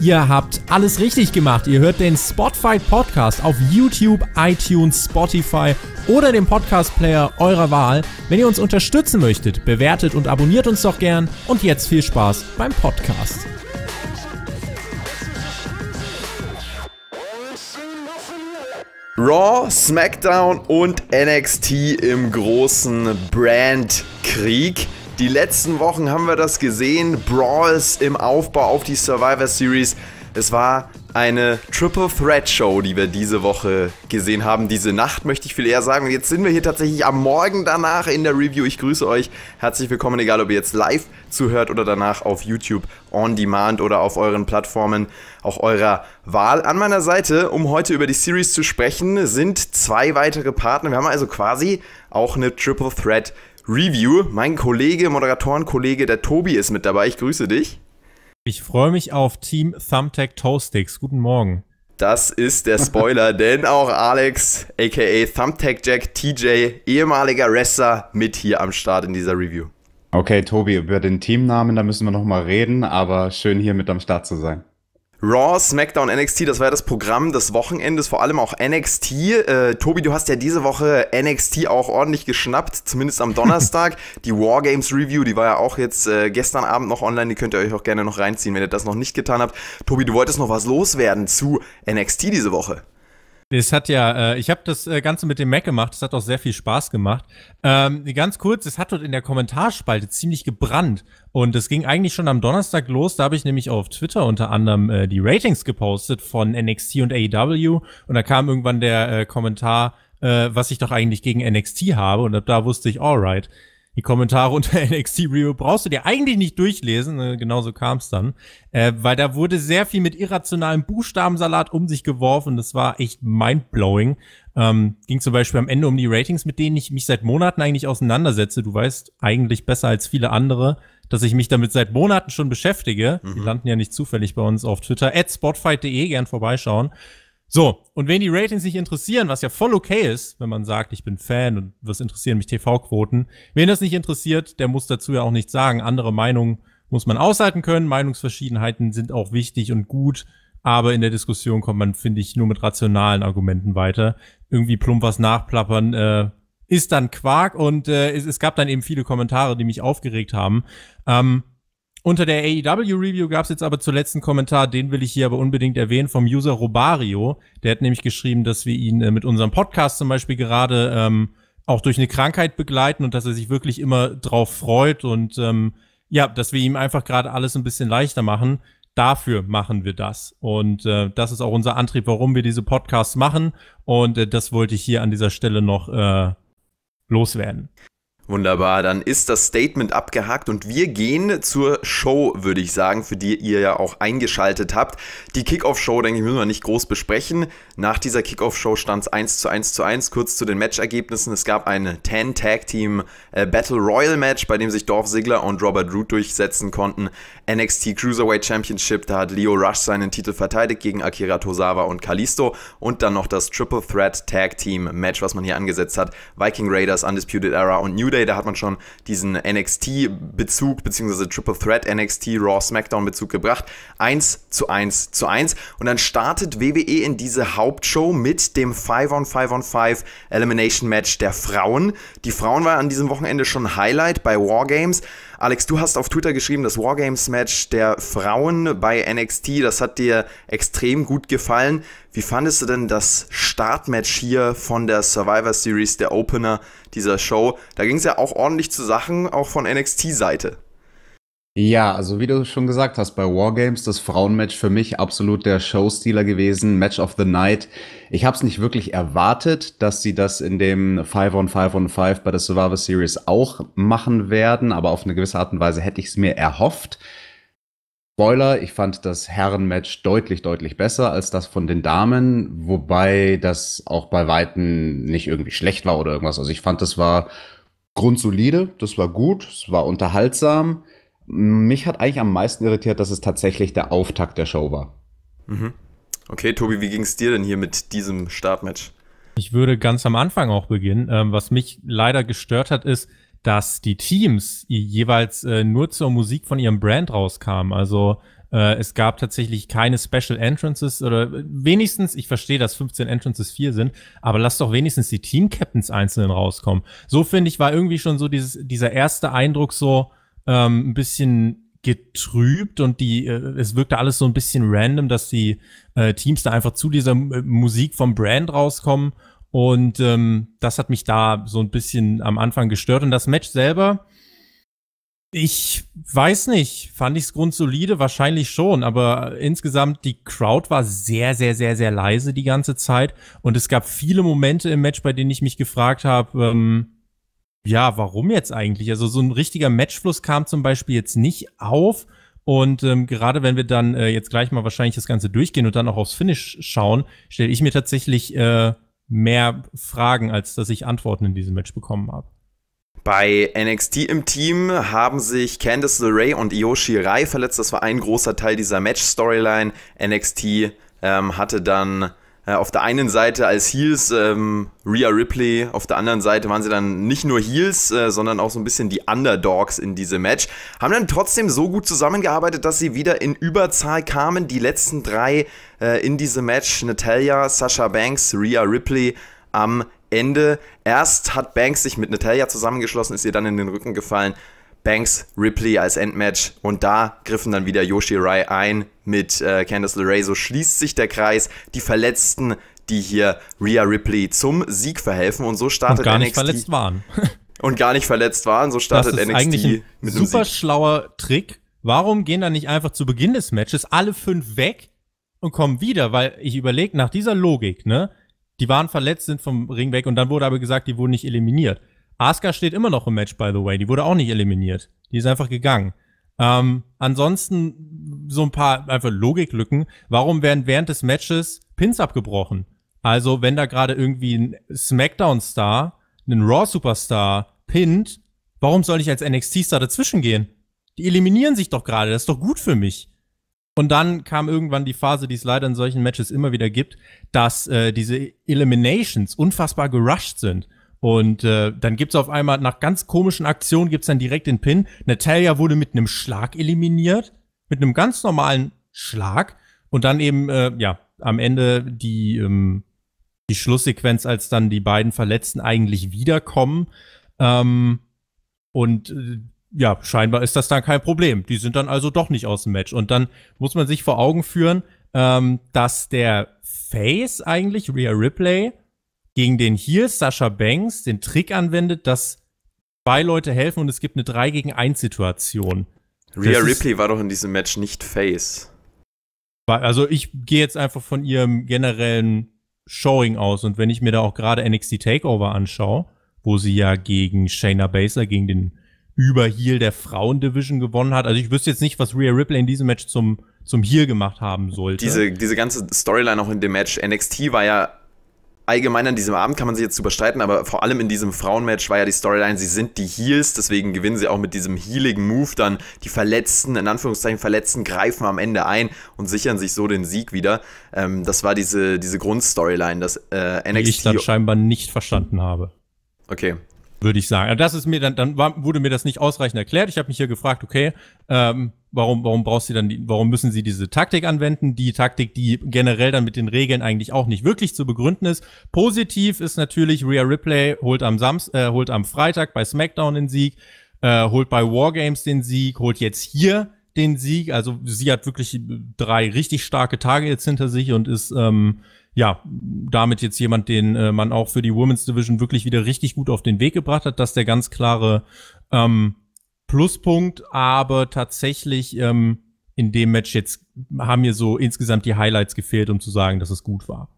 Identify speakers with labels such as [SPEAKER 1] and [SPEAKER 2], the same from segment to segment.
[SPEAKER 1] Ihr habt alles richtig gemacht. Ihr hört den Spotify Podcast auf YouTube, iTunes, Spotify oder dem Podcast Player eurer Wahl. Wenn ihr uns unterstützen möchtet, bewertet und abonniert uns doch gern. Und jetzt viel Spaß beim Podcast.
[SPEAKER 2] Raw, SmackDown und NXT im großen Brandkrieg. Die letzten Wochen haben wir das gesehen. Brawls im Aufbau auf die Survivor Series. Es war eine Triple Threat Show, die wir diese Woche gesehen haben. Diese Nacht möchte ich viel eher sagen. Und jetzt sind wir hier tatsächlich am Morgen danach in der Review. Ich grüße euch. Herzlich willkommen, egal ob ihr jetzt live zuhört oder danach auf YouTube on Demand oder auf euren Plattformen auch eurer Wahl. An meiner Seite, um heute über die Series zu sprechen, sind zwei weitere Partner. Wir haben also quasi auch eine Triple Threat Show. Review. Mein Kollege, Moderatorenkollege, der Tobi ist mit dabei. Ich grüße dich.
[SPEAKER 1] Ich freue mich auf Team Thumbtack Toasticks. Guten Morgen.
[SPEAKER 2] Das ist der Spoiler, denn auch Alex, aka Thumbtack Jack TJ, ehemaliger Wrestler, mit hier am Start in dieser Review.
[SPEAKER 3] Okay, Tobi, über den Teamnamen, da müssen wir nochmal reden, aber schön hier mit am Start zu sein.
[SPEAKER 2] Raw, SmackDown, NXT, das war ja das Programm des Wochenendes, vor allem auch NXT. Äh, Tobi, du hast ja diese Woche NXT auch ordentlich geschnappt, zumindest am Donnerstag. die Wargames Review, die war ja auch jetzt äh, gestern Abend noch online, die könnt ihr euch auch gerne noch reinziehen, wenn ihr das noch nicht getan habt. Tobi, du wolltest noch was loswerden zu NXT diese Woche.
[SPEAKER 1] Es hat ja, äh, ich habe das äh, Ganze mit dem Mac gemacht, es hat auch sehr viel Spaß gemacht. Ähm, ganz kurz, es hat dort in der Kommentarspalte ziemlich gebrannt und es ging eigentlich schon am Donnerstag los. Da habe ich nämlich auf Twitter unter anderem äh, die Ratings gepostet von NXT und AEW und da kam irgendwann der äh, Kommentar, äh, was ich doch eigentlich gegen NXT habe und ab da wusste ich, alright die Kommentare unter NXT Review brauchst du dir eigentlich nicht durchlesen, äh, ne? genauso kam es dann, äh, weil da wurde sehr viel mit irrationalem Buchstabensalat um sich geworfen, das war echt mindblowing. Ähm, ging zum Beispiel am Ende um die Ratings, mit denen ich mich seit Monaten eigentlich auseinandersetze. Du weißt eigentlich besser als viele andere, dass ich mich damit seit Monaten schon beschäftige. Mhm. Die landen ja nicht zufällig bei uns auf Twitter. At spotfight.de, gern vorbeischauen. So, und wen die Ratings nicht interessieren, was ja voll okay ist, wenn man sagt, ich bin Fan und was interessieren mich TV-Quoten, wen das nicht interessiert, der muss dazu ja auch nichts sagen. Andere Meinungen muss man aushalten können, Meinungsverschiedenheiten sind auch wichtig und gut, aber in der Diskussion kommt man, finde ich, nur mit rationalen Argumenten weiter. Irgendwie plump was nachplappern äh, ist dann Quark und äh, es, es gab dann eben viele Kommentare, die mich aufgeregt haben. Ähm, unter der AEW-Review gab es jetzt aber zuletzt einen Kommentar, den will ich hier aber unbedingt erwähnen, vom User Robario. Der hat nämlich geschrieben, dass wir ihn äh, mit unserem Podcast zum Beispiel gerade ähm, auch durch eine Krankheit begleiten und dass er sich wirklich immer drauf freut und ähm, ja, dass wir ihm einfach gerade alles ein bisschen leichter machen. Dafür machen wir das. Und äh, das ist auch unser Antrieb, warum wir diese Podcasts machen. Und äh, das wollte ich hier an dieser Stelle noch äh, loswerden.
[SPEAKER 2] Wunderbar, dann ist das Statement abgehakt und wir gehen zur Show, würde ich sagen, für die ihr ja auch eingeschaltet habt. Die Kickoff-Show, denke ich, müssen wir nicht groß besprechen. Nach dieser Kickoff-Show stand es 1 zu 1 zu 1. Kurz zu den Matchergebnissen. Es gab ein 10-Tag-Team äh, Battle Royal Match, bei dem sich Dorf Sigler und Robert Root durchsetzen konnten. NXT Cruiserweight Championship, da hat Leo Rush seinen Titel verteidigt gegen Akira Tozawa und Kalisto. Und dann noch das Triple Threat Tag Team Match, was man hier angesetzt hat. Viking Raiders, Undisputed Era und New Day Day, da hat man schon diesen NXT-Bezug, beziehungsweise Triple Threat NXT Raw SmackDown-Bezug gebracht. 1 zu 1 zu 1. Und dann startet WWE in diese Hauptshow mit dem 5 on 5 on 5 Elimination Match der Frauen. Die Frauen waren an diesem Wochenende schon Highlight bei Wargames. Alex, du hast auf Twitter geschrieben, das Wargames-Match der Frauen bei NXT, das hat dir extrem gut gefallen. Wie fandest du denn das Startmatch hier von der Survivor Series, der Opener dieser Show? Da ging es ja auch ordentlich zu Sachen, auch von NXT-Seite.
[SPEAKER 3] Ja, also wie du schon gesagt hast, bei Wargames das Frauenmatch für mich absolut der Showstealer gewesen, Match of the Night. Ich habe es nicht wirklich erwartet, dass sie das in dem 5 on 5 on 5 bei der Survivor Series auch machen werden, aber auf eine gewisse Art und Weise hätte ich es mir erhofft. Spoiler, ich fand das Herrenmatch deutlich, deutlich besser als das von den Damen, wobei das auch bei Weitem nicht irgendwie schlecht war oder irgendwas. Also ich fand, das war grundsolide, das war gut, es war unterhaltsam. Mich hat eigentlich am meisten irritiert, dass es tatsächlich der Auftakt der Show war.
[SPEAKER 2] Mhm. Okay, Tobi, wie ging es dir denn hier mit
[SPEAKER 1] diesem Startmatch? Ich würde ganz am Anfang auch beginnen. Ähm, was mich leider gestört hat, ist, dass die Teams jeweils äh, nur zur Musik von ihrem Brand rauskamen. Also äh, es gab tatsächlich keine Special Entrances oder äh, wenigstens, ich verstehe, dass 15 Entrances vier sind, aber lass doch wenigstens die Team-Captains einzeln rauskommen. So finde ich, war irgendwie schon so dieses, dieser erste Eindruck so ähm, ein bisschen getrübt und die äh, es wirkte alles so ein bisschen random, dass die äh, Teams da einfach zu dieser M äh, Musik vom Brand rauskommen und ähm, das hat mich da so ein bisschen am Anfang gestört. Und das Match selber, ich weiß nicht, fand ich es grundsolide? Wahrscheinlich schon, aber insgesamt die Crowd war sehr, sehr, sehr, sehr leise die ganze Zeit. Und es gab viele Momente im Match, bei denen ich mich gefragt habe, ähm, ja, warum jetzt eigentlich? Also so ein richtiger Matchfluss kam zum Beispiel jetzt nicht auf. Und ähm, gerade wenn wir dann äh, jetzt gleich mal wahrscheinlich das Ganze durchgehen und dann auch aufs Finish schauen, stelle ich mir tatsächlich äh, mehr Fragen, als dass ich Antworten in diesem Match bekommen habe.
[SPEAKER 2] Bei NXT im Team haben sich Candice LeRae und Yoshi Rai verletzt. Das war ein großer Teil dieser Match-Storyline. NXT ähm, hatte dann äh, auf der einen Seite als Heels ähm, Rhea Ripley, auf der anderen Seite waren sie dann nicht nur Heels, äh, sondern auch so ein bisschen die Underdogs in diesem Match. Haben dann trotzdem so gut zusammengearbeitet, dass sie wieder in Überzahl kamen. Die letzten drei äh, in diesem Match, Natalia, Sasha Banks, Rhea Ripley am Ende. Erst hat Banks sich mit Natalia zusammengeschlossen, ist ihr dann in den Rücken gefallen. Banks Ripley als Endmatch und da griffen dann wieder Yoshi Rai ein mit äh, Candice LeRae. So schließt sich der Kreis. Die Verletzten, die hier Rhea Ripley zum Sieg verhelfen und so startet und gar NXT. Nicht verletzt waren. und gar nicht verletzt waren, so startet das ist NXT eigentlich ein mit einem super
[SPEAKER 1] Sieg. schlauer Trick. Warum gehen dann nicht einfach zu Beginn des Matches alle fünf weg und kommen wieder? Weil ich überlege, nach dieser Logik, ne? Die waren verletzt, sind vom Ring weg und dann wurde aber gesagt, die wurden nicht eliminiert. Asuka steht immer noch im Match, by the way. Die wurde auch nicht eliminiert. Die ist einfach gegangen. Ähm, ansonsten so ein paar einfach Logiklücken. Warum werden während des Matches Pins abgebrochen? Also, wenn da gerade irgendwie ein Smackdown-Star, ein Raw-Superstar pinnt, warum soll ich als NXT-Star dazwischen gehen? Die eliminieren sich doch gerade, das ist doch gut für mich. Und dann kam irgendwann die Phase, die es leider in solchen Matches immer wieder gibt, dass äh, diese Eliminations unfassbar gerusht sind. Und äh, dann gibt's auf einmal, nach ganz komischen Aktionen, gibt's dann direkt den Pin. Natalia wurde mit einem Schlag eliminiert. Mit einem ganz normalen Schlag. Und dann eben, äh, ja, am Ende die, ähm, die Schlusssequenz, als dann die beiden Verletzten eigentlich wiederkommen. Ähm, und äh, ja, scheinbar ist das dann kein Problem. Die sind dann also doch nicht aus dem Match. Und dann muss man sich vor Augen führen, ähm, dass der Face eigentlich, Rhea Ripley, gegen den hier Sascha Banks den Trick anwendet, dass zwei Leute helfen und es gibt eine 3 gegen 1 Situation. Rhea Ripley
[SPEAKER 2] war doch in diesem Match nicht
[SPEAKER 1] Face. Also ich gehe jetzt einfach von ihrem generellen Showing aus und wenn ich mir da auch gerade NXT Takeover anschaue, wo sie ja gegen Shayna Baszler, gegen den Überheal der Frauendivision gewonnen hat. Also ich wüsste jetzt nicht, was Rhea Ripley in diesem Match zum, zum Heal gemacht haben sollte. Diese,
[SPEAKER 2] diese ganze Storyline auch in dem Match, NXT war ja allgemein an diesem Abend kann man sich jetzt super streiten, aber vor allem in diesem Frauenmatch war ja die Storyline, sie sind die Heels, deswegen gewinnen sie auch mit diesem healigen Move dann die Verletzten, in Anführungszeichen Verletzten, greifen am Ende ein und sichern sich so den Sieg wieder. Ähm, das war diese, diese Grundstoryline,
[SPEAKER 1] dass äh, NXT... Die ich dann scheinbar nicht verstanden habe. Okay, würde ich sagen. Also das ist mir dann, dann war, wurde mir das nicht ausreichend erklärt. Ich habe mich hier gefragt, okay, ähm, warum, warum brauchst du dann, die, warum müssen sie diese Taktik anwenden? Die Taktik, die generell dann mit den Regeln eigentlich auch nicht wirklich zu begründen ist. Positiv ist natürlich Rhea Ripley holt am Samst, äh, holt am Freitag bei SmackDown den Sieg, äh, holt bei Wargames den Sieg, holt jetzt hier den Sieg. Also sie hat wirklich drei richtig starke Tage jetzt hinter sich und ist ähm, ja, damit jetzt jemand, den äh, man auch für die Women's Division wirklich wieder richtig gut auf den Weg gebracht hat, dass der ganz klare ähm, Pluspunkt, aber tatsächlich ähm, in dem Match jetzt haben mir so insgesamt die Highlights gefehlt, um zu sagen, dass es gut war.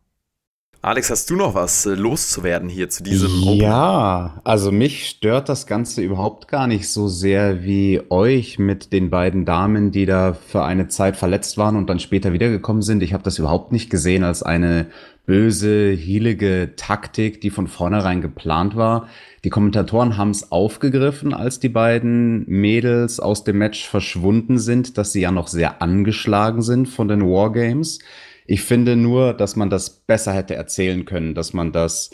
[SPEAKER 2] Alex, hast du noch was äh, loszuwerden hier zu diesem Open?
[SPEAKER 1] Ja,
[SPEAKER 3] also mich stört das Ganze überhaupt gar nicht so sehr wie euch mit den beiden Damen, die da für eine Zeit verletzt waren und dann später wiedergekommen sind. Ich habe das überhaupt nicht gesehen als eine böse, hielige Taktik, die von vornherein geplant war. Die Kommentatoren haben es aufgegriffen, als die beiden Mädels aus dem Match verschwunden sind, dass sie ja noch sehr angeschlagen sind von den Wargames. Games ich finde nur, dass man das besser hätte erzählen können, dass man das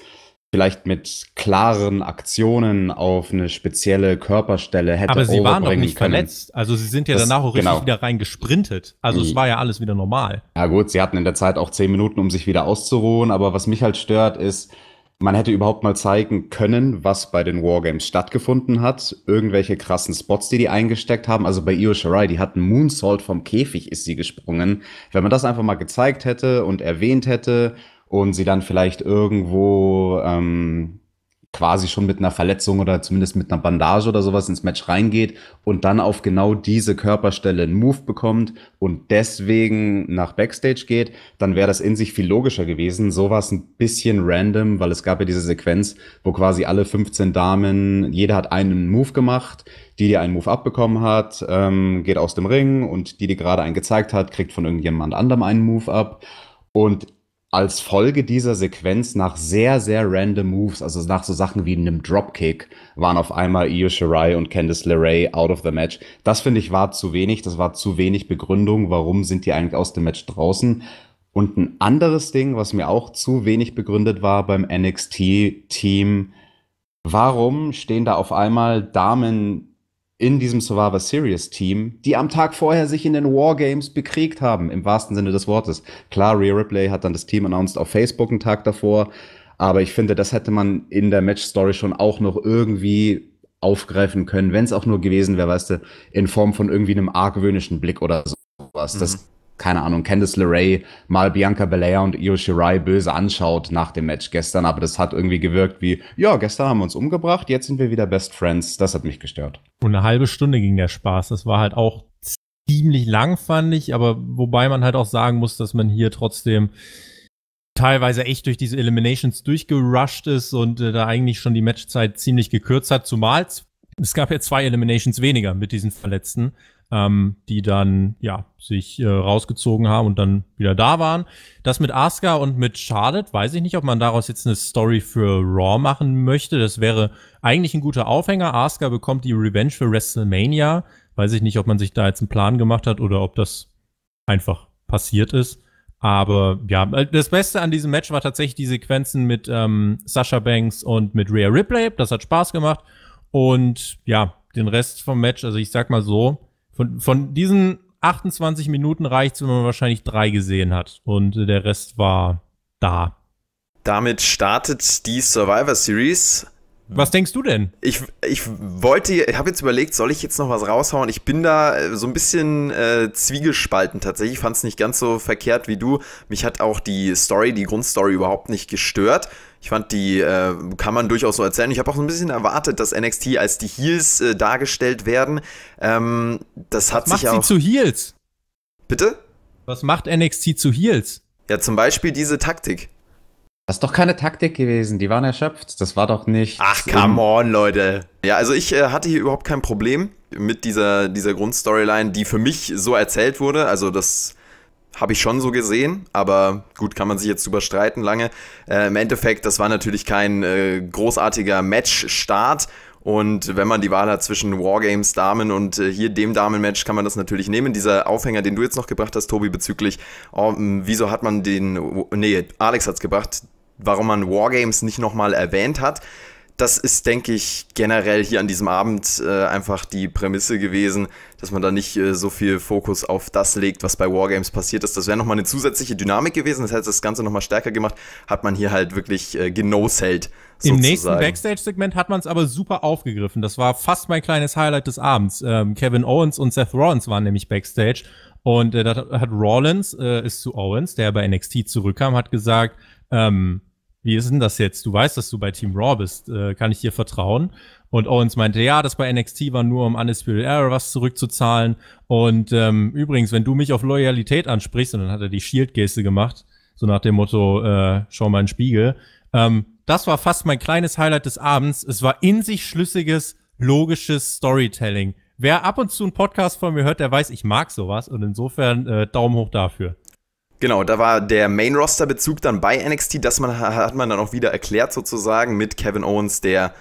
[SPEAKER 3] vielleicht mit klaren Aktionen auf eine spezielle Körperstelle hätte Aber sie waren doch nicht können. verletzt.
[SPEAKER 1] Also sie sind ja das, danach auch richtig genau. wieder reingesprintet. Also es mhm. war ja alles wieder normal.
[SPEAKER 3] Ja gut, sie hatten in der Zeit auch zehn Minuten, um sich wieder auszuruhen. Aber was mich halt stört, ist, man hätte überhaupt mal zeigen können, was bei den Wargames stattgefunden hat. Irgendwelche krassen Spots, die die eingesteckt haben. Also bei Io Shirai, die hatten Moonsault vom Käfig, ist sie gesprungen. Wenn man das einfach mal gezeigt hätte und erwähnt hätte und sie dann vielleicht irgendwo ähm, quasi schon mit einer Verletzung oder zumindest mit einer Bandage oder sowas ins Match reingeht und dann auf genau diese Körperstelle einen Move bekommt und deswegen nach Backstage geht, dann wäre das in sich viel logischer gewesen. So war es ein bisschen random, weil es gab ja diese Sequenz, wo quasi alle 15 Damen, jeder hat einen Move gemacht, die, die einen Move abbekommen hat, ähm, geht aus dem Ring und die, die gerade einen gezeigt hat, kriegt von irgendjemand anderem einen Move ab. Und als Folge dieser Sequenz nach sehr, sehr random Moves, also nach so Sachen wie einem Dropkick, waren auf einmal Io Shirai und Candice LeRae out of the match. Das finde ich war zu wenig, das war zu wenig Begründung, warum sind die eigentlich aus dem Match draußen. Und ein anderes Ding, was mir auch zu wenig begründet war beim NXT-Team, warum stehen da auf einmal Damen in diesem Survivor Series Team, die am Tag vorher sich in den Wargames bekriegt haben, im wahrsten Sinne des Wortes. Klar, Rhea Ripley hat dann das Team announced auf Facebook einen Tag davor, aber ich finde, das hätte man in der Match Story schon auch noch irgendwie aufgreifen können, wenn es auch nur gewesen wäre, weißt du, in Form von irgendwie einem argwöhnischen Blick oder sowas. Mhm. Das keine Ahnung, Candice LeRae mal Bianca Belair und Io Shirai böse anschaut nach dem Match gestern, aber das hat irgendwie gewirkt wie, ja, gestern haben wir uns umgebracht, jetzt sind wir wieder Best Friends. Das hat mich gestört.
[SPEAKER 1] Und eine halbe Stunde ging der Spaß. Das war halt auch ziemlich lang, fand ich, aber wobei man halt auch sagen muss, dass man hier trotzdem teilweise echt durch diese Eliminations durchgerusht ist und äh, da eigentlich schon die Matchzeit ziemlich gekürzt hat, zumal es gab ja zwei Eliminations weniger mit diesen Verletzten ähm, die dann ja sich äh, rausgezogen haben und dann wieder da waren. Das mit Asuka und mit Charlotte, weiß ich nicht, ob man daraus jetzt eine Story für Raw machen möchte. Das wäre eigentlich ein guter Aufhänger. Asuka bekommt die Revenge für WrestleMania. Weiß ich nicht, ob man sich da jetzt einen Plan gemacht hat oder ob das einfach passiert ist. Aber ja, äh, das Beste an diesem Match war tatsächlich die Sequenzen mit ähm, Sasha Banks und mit Rhea Ripley. Das hat Spaß gemacht. Und ja, den Rest vom Match, also ich sag mal so, von, von diesen 28 Minuten reicht es, wenn man wahrscheinlich drei gesehen hat. Und der Rest war da.
[SPEAKER 2] Damit startet die Survivor Series. Was denkst du denn? Ich, ich wollte, ich habe jetzt überlegt, soll ich jetzt noch was raushauen? Ich bin da äh, so ein bisschen äh, zwiegespalten tatsächlich. Ich fand es nicht ganz so verkehrt wie du. Mich hat auch die Story, die Grundstory überhaupt nicht gestört. Ich fand, die äh, kann man durchaus so erzählen. Ich habe auch so ein bisschen erwartet, dass NXT als die Heels äh, dargestellt werden. Ähm, das Was hat sich auch. Macht sie zu Heels? Bitte? Was macht NXT zu Heels? Ja, zum Beispiel diese Taktik.
[SPEAKER 3] Das ist doch keine Taktik gewesen, die waren erschöpft. Das war doch nicht. Ach, come
[SPEAKER 2] on, Leute. Ja, also ich äh, hatte hier überhaupt kein Problem mit dieser, dieser Grundstoryline, die für mich so erzählt wurde. Also das habe ich schon so gesehen, aber gut, kann man sich jetzt überstreiten lange. Äh, Im Endeffekt, das war natürlich kein äh, großartiger Matchstart. Und wenn man die Wahl hat zwischen Wargames Damen und äh, hier dem Damen-Match, kann man das natürlich nehmen. Dieser Aufhänger, den du jetzt noch gebracht hast, Tobi, bezüglich, oh, wieso hat man den, nee, Alex hat's gebracht, warum man Wargames nicht nochmal erwähnt hat das ist, denke ich, generell hier an diesem Abend äh, einfach die Prämisse gewesen, dass man da nicht äh, so viel Fokus auf das legt, was bei Wargames passiert ist. Das wäre nochmal eine zusätzliche Dynamik gewesen, das hätte das Ganze nochmal stärker gemacht, hat man hier halt wirklich äh, genoselt. Im nächsten
[SPEAKER 1] Backstage-Segment hat man es aber super aufgegriffen. Das war fast mein kleines Highlight des Abends. Ähm, Kevin Owens und Seth Rollins waren nämlich Backstage und äh, da hat Rollins, äh, ist zu Owens, der bei NXT zurückkam, hat gesagt, ähm, wie ist denn das jetzt? Du weißt, dass du bei Team Raw bist. Äh, kann ich dir vertrauen? Und Owens meinte, ja, das bei NXT war nur, um Undisputed Era was zurückzuzahlen. Und ähm, übrigens, wenn du mich auf Loyalität ansprichst, und dann hat er die Shield-Geste gemacht, so nach dem Motto, äh, schau mal in den Spiegel. Ähm, das war fast mein kleines Highlight des Abends. Es war in sich schlüssiges, logisches Storytelling. Wer ab und zu einen Podcast von mir hört, der weiß, ich mag sowas. Und insofern äh, Daumen hoch dafür.
[SPEAKER 2] Genau, da war der Main-Roster-Bezug dann bei NXT, das man, hat man dann auch wieder erklärt sozusagen mit Kevin Owens, der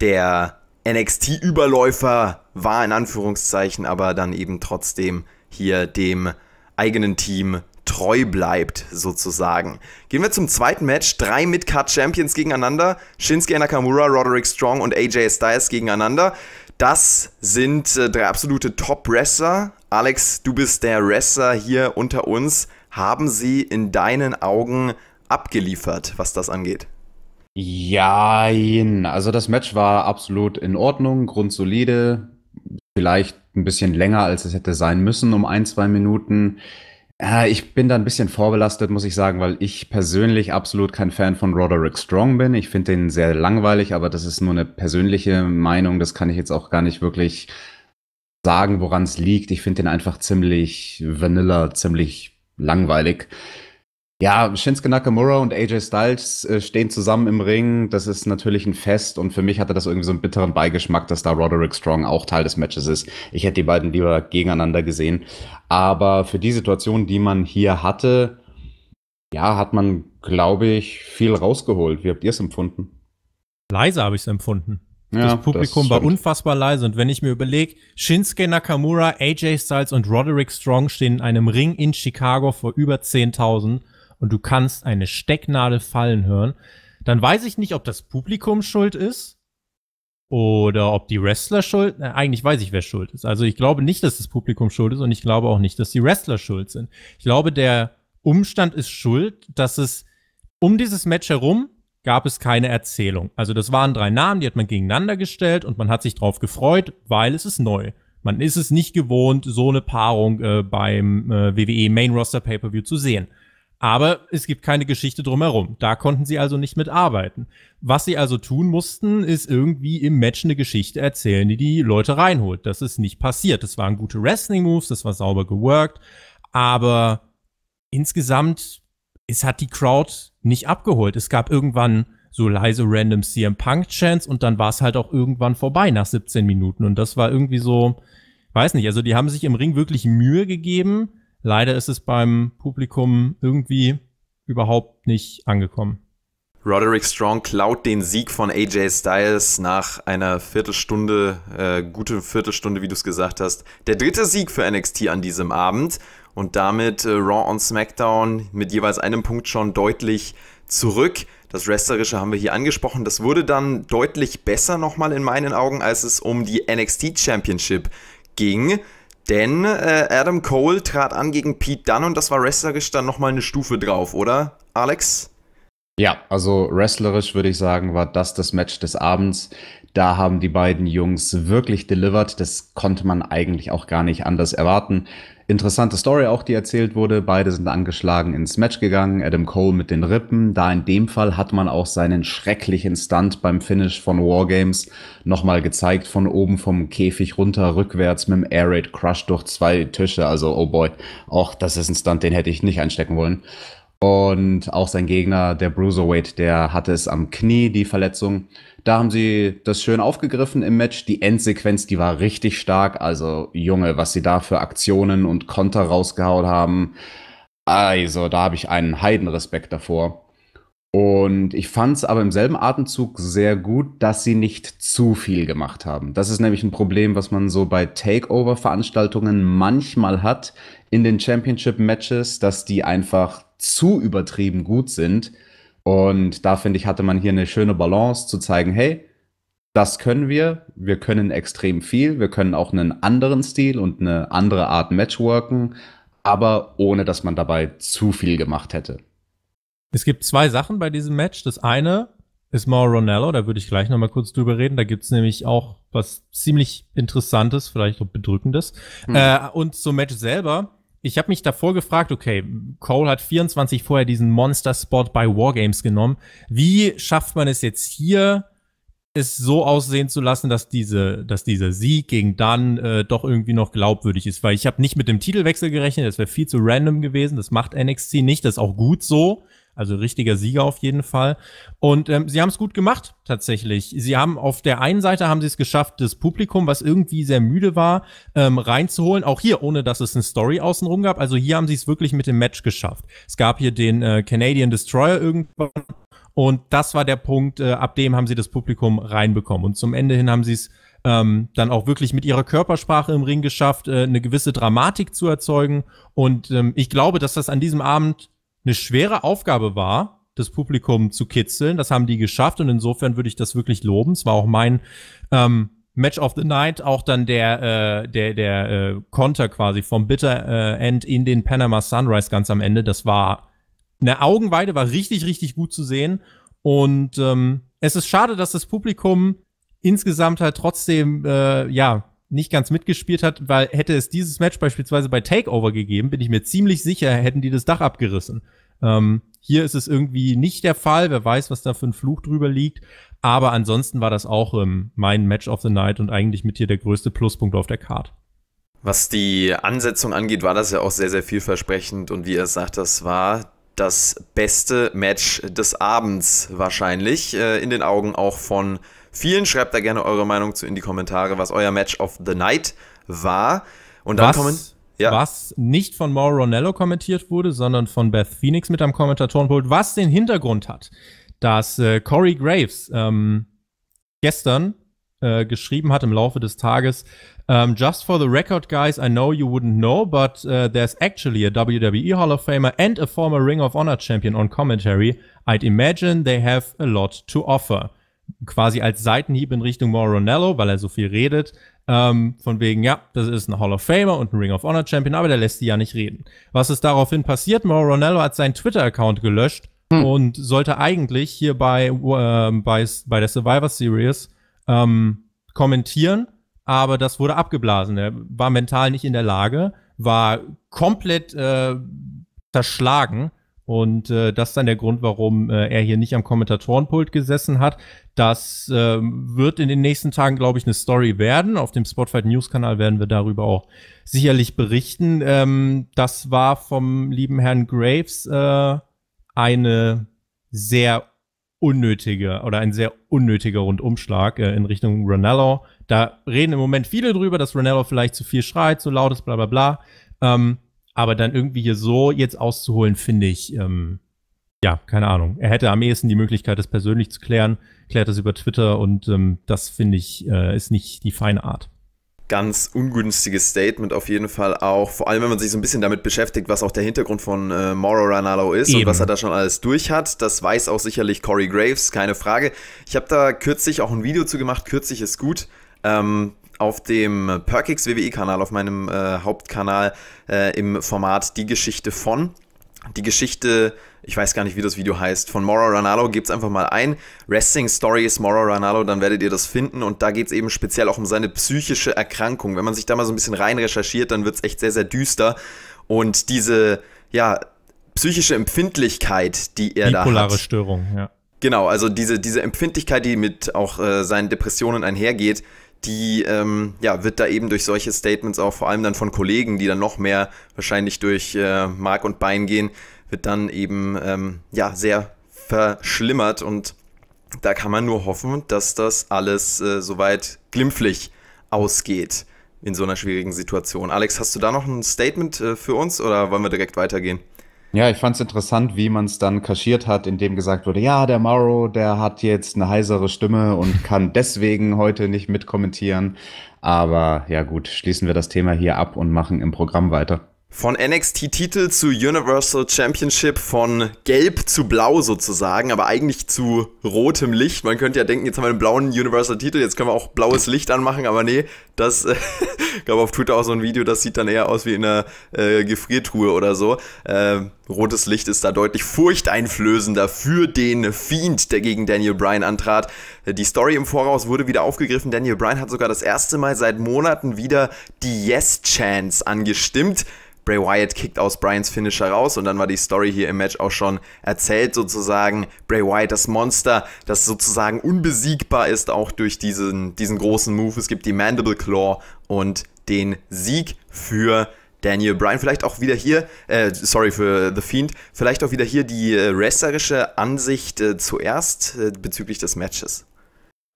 [SPEAKER 2] der NXT-Überläufer war in Anführungszeichen, aber dann eben trotzdem hier dem eigenen Team treu bleibt sozusagen. Gehen wir zum zweiten Match. Drei Mid-Card-Champions gegeneinander. Shinsuke Nakamura, Roderick Strong und AJ Styles gegeneinander. Das sind äh, drei absolute Top-Wrestler. Alex, du bist der Wrestler hier unter uns. Haben sie in deinen Augen abgeliefert,
[SPEAKER 3] was das angeht? Ja, also das Match war absolut in Ordnung, grundsolide, vielleicht ein bisschen länger, als es hätte sein müssen, um ein, zwei Minuten. Äh, ich bin da ein bisschen vorbelastet, muss ich sagen, weil ich persönlich absolut kein Fan von Roderick Strong bin. Ich finde den sehr langweilig, aber das ist nur eine persönliche Meinung. Das kann ich jetzt auch gar nicht wirklich sagen, woran es liegt. Ich finde den einfach ziemlich vanilla, ziemlich langweilig. Ja, Shinsuke Nakamura und AJ Styles äh, stehen zusammen im Ring. Das ist natürlich ein Fest und für mich hatte das irgendwie so einen bitteren Beigeschmack, dass da Roderick Strong auch Teil des Matches ist. Ich hätte die beiden lieber gegeneinander gesehen. Aber für die Situation, die man hier hatte, ja, hat man, glaube ich, viel rausgeholt. Wie habt ihr es empfunden?
[SPEAKER 1] Leise habe ich es empfunden. Ja, das Publikum das war unfassbar leise. Und wenn ich mir überlege, Shinsuke Nakamura, AJ Styles und Roderick Strong stehen in einem Ring in Chicago vor über 10.000 und du kannst eine Stecknadel fallen hören, dann weiß ich nicht, ob das Publikum schuld ist oder ob die Wrestler schuld. Na, eigentlich weiß ich, wer schuld ist. Also ich glaube nicht, dass das Publikum schuld ist und ich glaube auch nicht, dass die Wrestler schuld sind. Ich glaube, der Umstand ist schuld, dass es um dieses Match herum gab es keine Erzählung. Also das waren drei Namen, die hat man gegeneinander gestellt und man hat sich drauf gefreut, weil es ist neu. Man ist es nicht gewohnt, so eine Paarung äh, beim äh, WWE Main Roster Pay-per-View zu sehen. Aber es gibt keine Geschichte drumherum. Da konnten sie also nicht mitarbeiten. Was sie also tun mussten, ist irgendwie im Match eine Geschichte erzählen, die die Leute reinholt. Das ist nicht passiert. Das waren gute Wrestling-Moves, das war sauber geworkt. Aber insgesamt es hat die Crowd nicht abgeholt. Es gab irgendwann so leise random CM Punk Chants und dann war es halt auch irgendwann vorbei nach 17 Minuten und das war irgendwie so, weiß nicht, also die haben sich im Ring wirklich Mühe gegeben. Leider ist es beim Publikum irgendwie überhaupt nicht angekommen.
[SPEAKER 2] Roderick Strong klaut den Sieg von AJ Styles nach einer Viertelstunde, äh, gute Viertelstunde, wie du es gesagt hast. Der dritte Sieg für NXT an diesem Abend und damit äh, Raw und SmackDown mit jeweils einem Punkt schon deutlich zurück. Das Wrestlerische haben wir hier angesprochen. Das wurde dann deutlich besser nochmal in meinen Augen, als es um die NXT Championship ging. Denn äh, Adam Cole trat an gegen Pete Dunne und das war wrestlerisch dann nochmal eine Stufe drauf, oder, Alex?
[SPEAKER 3] Ja, also wrestlerisch würde ich sagen, war das das Match des Abends. Da haben die beiden Jungs wirklich delivered. Das konnte man eigentlich auch gar nicht anders erwarten. Interessante Story auch, die erzählt wurde. Beide sind angeschlagen ins Match gegangen. Adam Cole mit den Rippen. Da in dem Fall hat man auch seinen schrecklichen Stunt beim Finish von Wargames nochmal gezeigt. Von oben vom Käfig runter, rückwärts mit dem Air Raid Crush durch zwei Tische. Also, oh boy, Och, das ist ein Stunt, den hätte ich nicht einstecken wollen. Und auch sein Gegner, der Bruiserweight, der hatte es am Knie, die Verletzung. Da haben sie das schön aufgegriffen im Match. Die Endsequenz, die war richtig stark. Also, Junge, was sie da für Aktionen und Konter rausgehauen haben. Also, da habe ich einen Heidenrespekt davor. Und ich fand es aber im selben Atemzug sehr gut, dass sie nicht zu viel gemacht haben. Das ist nämlich ein Problem, was man so bei Takeover-Veranstaltungen manchmal hat in den Championship-Matches, dass die einfach zu übertrieben gut sind. Und da finde ich, hatte man hier eine schöne Balance zu zeigen, hey, das können wir, wir können extrem viel, wir können auch einen anderen Stil und eine andere Art Matchworken, aber ohne dass man dabei zu viel gemacht hätte.
[SPEAKER 1] Es gibt zwei Sachen bei diesem Match. Das eine ist Mauro Ronello, da würde ich gleich nochmal kurz drüber reden. Da gibt es nämlich auch was ziemlich Interessantes, vielleicht auch Bedrückendes. Hm. Äh, und zum Match selber ich habe mich davor gefragt, okay, Cole hat 24 vorher diesen Monster-Spot bei Wargames genommen. Wie schafft man es jetzt hier, es so aussehen zu lassen, dass diese, dass dieser Sieg gegen Dunn äh, doch irgendwie noch glaubwürdig ist, weil ich habe nicht mit dem Titelwechsel gerechnet, das wäre viel zu random gewesen, das macht NXT nicht, das ist auch gut so, also richtiger Sieger auf jeden Fall. Und ähm, sie haben es gut gemacht, tatsächlich. Sie haben auf der einen Seite haben sie es geschafft, das Publikum, was irgendwie sehr müde war, ähm, reinzuholen. Auch hier, ohne dass es eine Story außenrum gab. Also hier haben sie es wirklich mit dem Match geschafft. Es gab hier den äh, Canadian Destroyer irgendwann und das war der Punkt, äh, ab dem haben sie das Publikum reinbekommen. Und zum Ende hin haben sie es ähm, dann auch wirklich mit ihrer Körpersprache im Ring geschafft, äh, eine gewisse Dramatik zu erzeugen. Und ähm, ich glaube, dass das an diesem Abend eine schwere Aufgabe war, das Publikum zu kitzeln. Das haben die geschafft und insofern würde ich das wirklich loben. Es war auch mein ähm, Match of the Night, auch dann der, äh, der, der äh, Konter quasi vom Bitter äh, End in den Panama Sunrise ganz am Ende. Das war eine Augenweide, war richtig, richtig gut zu sehen. Und ähm, es ist schade, dass das Publikum insgesamt halt trotzdem, äh, ja, nicht ganz mitgespielt hat, weil hätte es dieses Match beispielsweise bei Takeover gegeben, bin ich mir ziemlich sicher, hätten die das Dach abgerissen. Ähm, hier ist es irgendwie nicht der Fall. Wer weiß, was da für ein Fluch drüber liegt. Aber ansonsten war das auch ähm, mein Match of the Night und eigentlich mit hier der größte Pluspunkt auf der Card.
[SPEAKER 2] Was die Ansetzung angeht, war das ja auch sehr, sehr vielversprechend. Und wie ihr sagt, das war das beste Match des Abends wahrscheinlich. Äh, in den Augen auch von vielen. Schreibt da gerne eure Meinung zu in die Kommentare, was euer Match of the Night war. Und dann was, kommen.
[SPEAKER 1] Ja. Was nicht von Mauro Ronello kommentiert wurde, sondern von Beth Phoenix mit einem Kommentatorenpult, was den Hintergrund hat, dass äh, Corey Graves ähm, gestern äh, geschrieben hat im Laufe des Tages, um, ähm, just for the record, guys, I know you wouldn't know, but uh, there's actually a WWE Hall of Famer and a former Ring of Honor champion on commentary. I'd imagine they have a lot to offer quasi als Seitenhieb in Richtung Moronello, weil er so viel redet, ähm, von wegen, ja, das ist ein Hall of Famer und ein Ring of Honor Champion, aber der lässt die ja nicht reden. Was ist daraufhin passiert? Moronello hat seinen Twitter-Account gelöscht hm. und sollte eigentlich hier bei, äh, bei, bei der Survivor Series ähm, kommentieren, aber das wurde abgeblasen. Er war mental nicht in der Lage, war komplett äh, zerschlagen und äh, das ist dann der Grund, warum äh, er hier nicht am Kommentatorenpult gesessen hat. Das äh, wird in den nächsten Tagen, glaube ich, eine Story werden. Auf dem Spotlight News Kanal werden wir darüber auch sicherlich berichten. Ähm, das war vom lieben Herrn Graves äh, eine sehr unnötige oder ein sehr unnötiger Rundumschlag äh, in Richtung Ronello. Da reden im Moment viele drüber, dass Ronello vielleicht zu viel schreit, zu laut ist, bla bla bla. Ähm, aber dann irgendwie hier so jetzt auszuholen, finde ich, ähm, ja, keine Ahnung. Er hätte am ehesten die Möglichkeit, das persönlich zu klären, klärt das über Twitter und ähm, das finde ich, äh, ist nicht die feine Art
[SPEAKER 2] ganz ungünstiges Statement auf jeden Fall auch. Vor allem, wenn man sich so ein bisschen damit beschäftigt, was auch der Hintergrund von äh, Mauro Ranallo ist Eben. und was er da schon alles durch hat. Das weiß auch sicherlich Corey Graves, keine Frage. Ich habe da kürzlich auch ein Video zu gemacht. Kürzlich ist gut. Ähm, auf dem Perkix WWE-Kanal, auf meinem äh, Hauptkanal äh, im Format Die Geschichte von. Die Geschichte, ich weiß gar nicht, wie das Video heißt, von Mauro Ranallo gebt es einfach mal ein. Wrestling Stories Mauro Ranallo, dann werdet ihr das finden. Und da geht es eben speziell auch um seine psychische Erkrankung. Wenn man sich da mal so ein bisschen rein recherchiert, dann wird es echt sehr, sehr düster. Und diese, ja, psychische Empfindlichkeit, die er Bipolare da hat. Bipolare
[SPEAKER 1] Störung, ja.
[SPEAKER 2] Genau, also diese, diese Empfindlichkeit, die mit auch äh, seinen Depressionen einhergeht, die ähm, ja, wird da eben durch solche Statements auch vor allem dann von Kollegen, die dann noch mehr wahrscheinlich durch äh, Mark und Bein gehen, wird dann eben ähm, ja, sehr verschlimmert und da kann man nur hoffen, dass das alles äh, soweit glimpflich ausgeht in so einer schwierigen Situation. Alex, hast du da noch ein Statement äh, für uns oder wollen wir direkt weitergehen?
[SPEAKER 3] Ja, ich fand es interessant, wie man es dann kaschiert hat, indem gesagt wurde, ja, der Morrow, der hat jetzt eine heisere Stimme und kann deswegen heute nicht mitkommentieren. Aber ja gut, schließen wir das Thema hier ab und machen im Programm weiter.
[SPEAKER 2] Von NXT-Titel zu Universal Championship, von gelb zu blau sozusagen, aber eigentlich zu rotem Licht. Man könnte ja denken, jetzt haben wir einen blauen Universal-Titel, jetzt können wir auch blaues Licht anmachen, aber nee, das ich glaube auf Twitter auch so ein Video, das sieht dann eher aus wie in einer äh, Gefriertruhe oder so. Äh, rotes Licht ist da deutlich furchteinflößender für den Fiend, der gegen Daniel Bryan antrat. Die Story im Voraus wurde wieder aufgegriffen. Daniel Bryan hat sogar das erste Mal seit Monaten wieder die Yes-Chance angestimmt. Bray Wyatt kickt aus Bryans Finisher raus und dann war die Story hier im Match auch schon erzählt sozusagen. Bray Wyatt, das Monster, das sozusagen unbesiegbar ist, auch durch diesen, diesen großen Move. Es gibt die Mandible Claw und den Sieg für Daniel Bryan. Vielleicht auch wieder hier, äh, sorry für The Fiend, vielleicht auch wieder hier die äh, wrestlerische Ansicht äh, zuerst äh, bezüglich des Matches.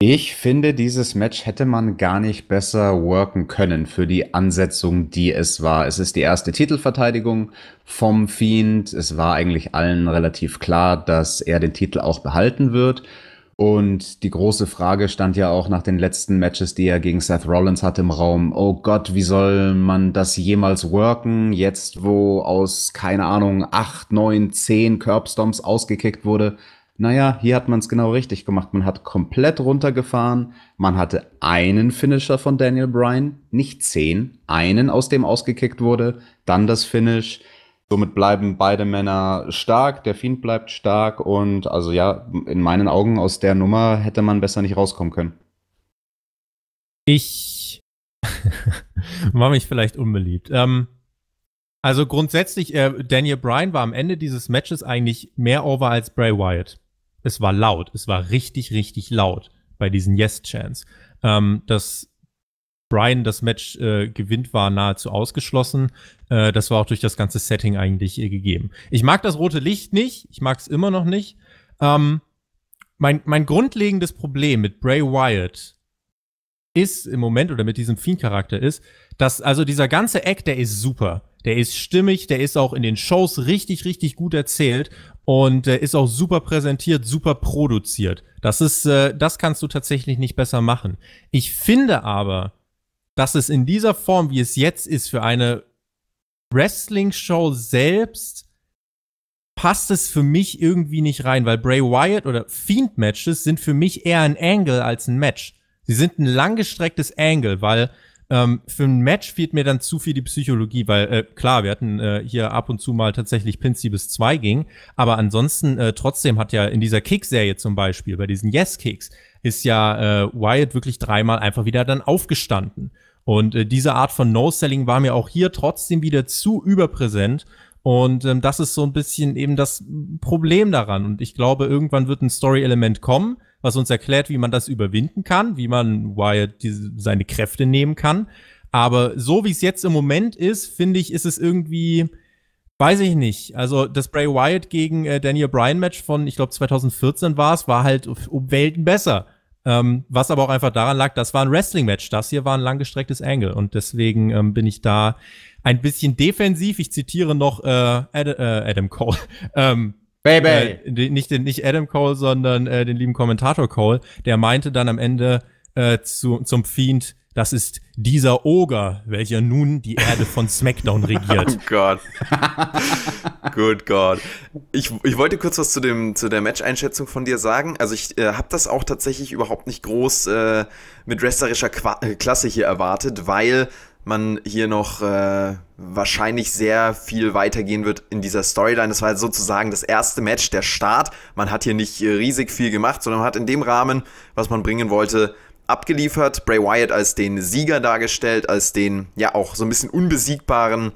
[SPEAKER 3] Ich finde, dieses Match hätte man gar nicht besser worken können für die Ansetzung, die es war. Es ist die erste Titelverteidigung vom Fiend. Es war eigentlich allen relativ klar, dass er den Titel auch behalten wird. Und die große Frage stand ja auch nach den letzten Matches, die er gegen Seth Rollins hatte im Raum. Oh Gott, wie soll man das jemals worken? Jetzt, wo aus, keine Ahnung, acht, neun, zehn Curbstomps ausgekickt wurde, naja, hier hat man es genau richtig gemacht. Man hat komplett runtergefahren. Man hatte einen Finisher von Daniel Bryan, nicht zehn, einen, aus dem ausgekickt wurde, dann das Finish. Somit bleiben beide Männer stark, der Fiend bleibt stark und also ja, in meinen Augen aus der Nummer hätte man besser nicht rauskommen können.
[SPEAKER 1] Ich war mich vielleicht unbeliebt. Ähm, also grundsätzlich, äh, Daniel Bryan war am Ende dieses Matches eigentlich mehr over als Bray Wyatt es war laut. Es war richtig, richtig laut bei diesen Yes-Chants. Ähm, dass Brian das Match äh, gewinnt, war nahezu ausgeschlossen. Äh, das war auch durch das ganze Setting eigentlich äh, gegeben. Ich mag das rote Licht nicht. Ich mag es immer noch nicht. Ähm, mein, mein grundlegendes Problem mit Bray Wyatt ist im Moment oder mit diesem Fiend-Charakter ist, dass also dieser ganze Act, der ist super. Der ist stimmig, der ist auch in den Shows richtig, richtig gut erzählt und äh, ist auch super präsentiert, super produziert. Das ist, äh, das kannst du tatsächlich nicht besser machen. Ich finde aber, dass es in dieser Form, wie es jetzt ist, für eine Wrestling-Show selbst passt es für mich irgendwie nicht rein, weil Bray Wyatt oder Fiend-Matches sind für mich eher ein Angle als ein Match. Sie sind ein langgestrecktes Angle, weil ähm, für ein Match fehlt mir dann zu viel die Psychologie, weil äh, klar, wir hatten äh, hier ab und zu mal tatsächlich Pins, die bis zwei ging, aber ansonsten äh, trotzdem hat ja in dieser Kick-Serie zum Beispiel, bei diesen Yes-Kicks, ist ja äh, Wyatt wirklich dreimal einfach wieder dann aufgestanden. Und äh, diese Art von No-Selling war mir auch hier trotzdem wieder zu überpräsent. Und ähm, das ist so ein bisschen eben das Problem daran. Und ich glaube, irgendwann wird ein Story-Element kommen, was uns erklärt, wie man das überwinden kann, wie man Wyatt diese, seine Kräfte nehmen kann. Aber so wie es jetzt im Moment ist, finde ich, ist es irgendwie, weiß ich nicht. Also das Bray Wyatt gegen äh, Daniel Bryan Match von, ich glaube 2014 war es, war halt um Welten besser. Ähm, was aber auch einfach daran lag, das war ein Wrestling-Match. Das hier war ein langgestrecktes Angle. Und deswegen ähm, bin ich da ein bisschen defensiv. Ich zitiere noch äh, Ad äh, Adam Cole. ähm, Baby! Äh, nicht, den, nicht Adam Cole, sondern äh, den lieben Kommentator Cole, der meinte dann am Ende äh, zu, zum Fiend, das ist dieser Oger, welcher nun die Erde von SmackDown regiert. oh
[SPEAKER 2] Gott. Good God. Ich, ich wollte kurz was zu, dem, zu der Match-Einschätzung von dir sagen. Also ich äh, habe das auch tatsächlich überhaupt nicht groß äh, mit wrestlerischer Qua äh, Klasse hier erwartet, weil man hier noch äh, wahrscheinlich sehr viel weitergehen wird in dieser Storyline. Das war jetzt sozusagen das erste Match, der Start. Man hat hier nicht riesig viel gemacht, sondern hat in dem Rahmen, was man bringen wollte, abgeliefert. Bray Wyatt als den Sieger dargestellt, als den ja auch so ein bisschen unbesiegbaren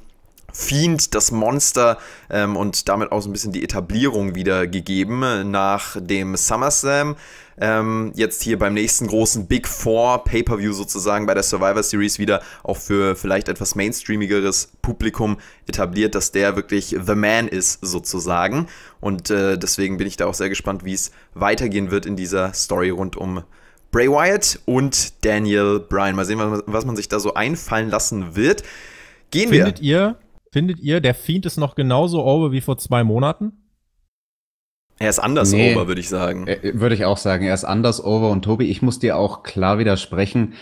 [SPEAKER 2] Fiend, das Monster ähm, und damit auch so ein bisschen die Etablierung wieder gegeben nach dem SummerSlam ähm, jetzt hier beim nächsten großen Big Four Pay-Per-View sozusagen bei der Survivor Series wieder auch für vielleicht etwas mainstreamigeres Publikum etabliert, dass der wirklich The Man ist sozusagen. Und äh, deswegen bin ich da auch sehr gespannt, wie es weitergehen wird in dieser Story rund um Bray Wyatt und Daniel Bryan. Mal sehen, was man sich da so einfallen lassen wird. Gehen findet
[SPEAKER 1] wir. Ihr, findet ihr, der Fiend ist noch genauso over wie vor zwei Monaten?
[SPEAKER 3] Er ist anders nee, over, würde ich sagen. Äh, äh, würde ich auch sagen, er ist anders over. Und Tobi, ich muss dir auch klar widersprechen,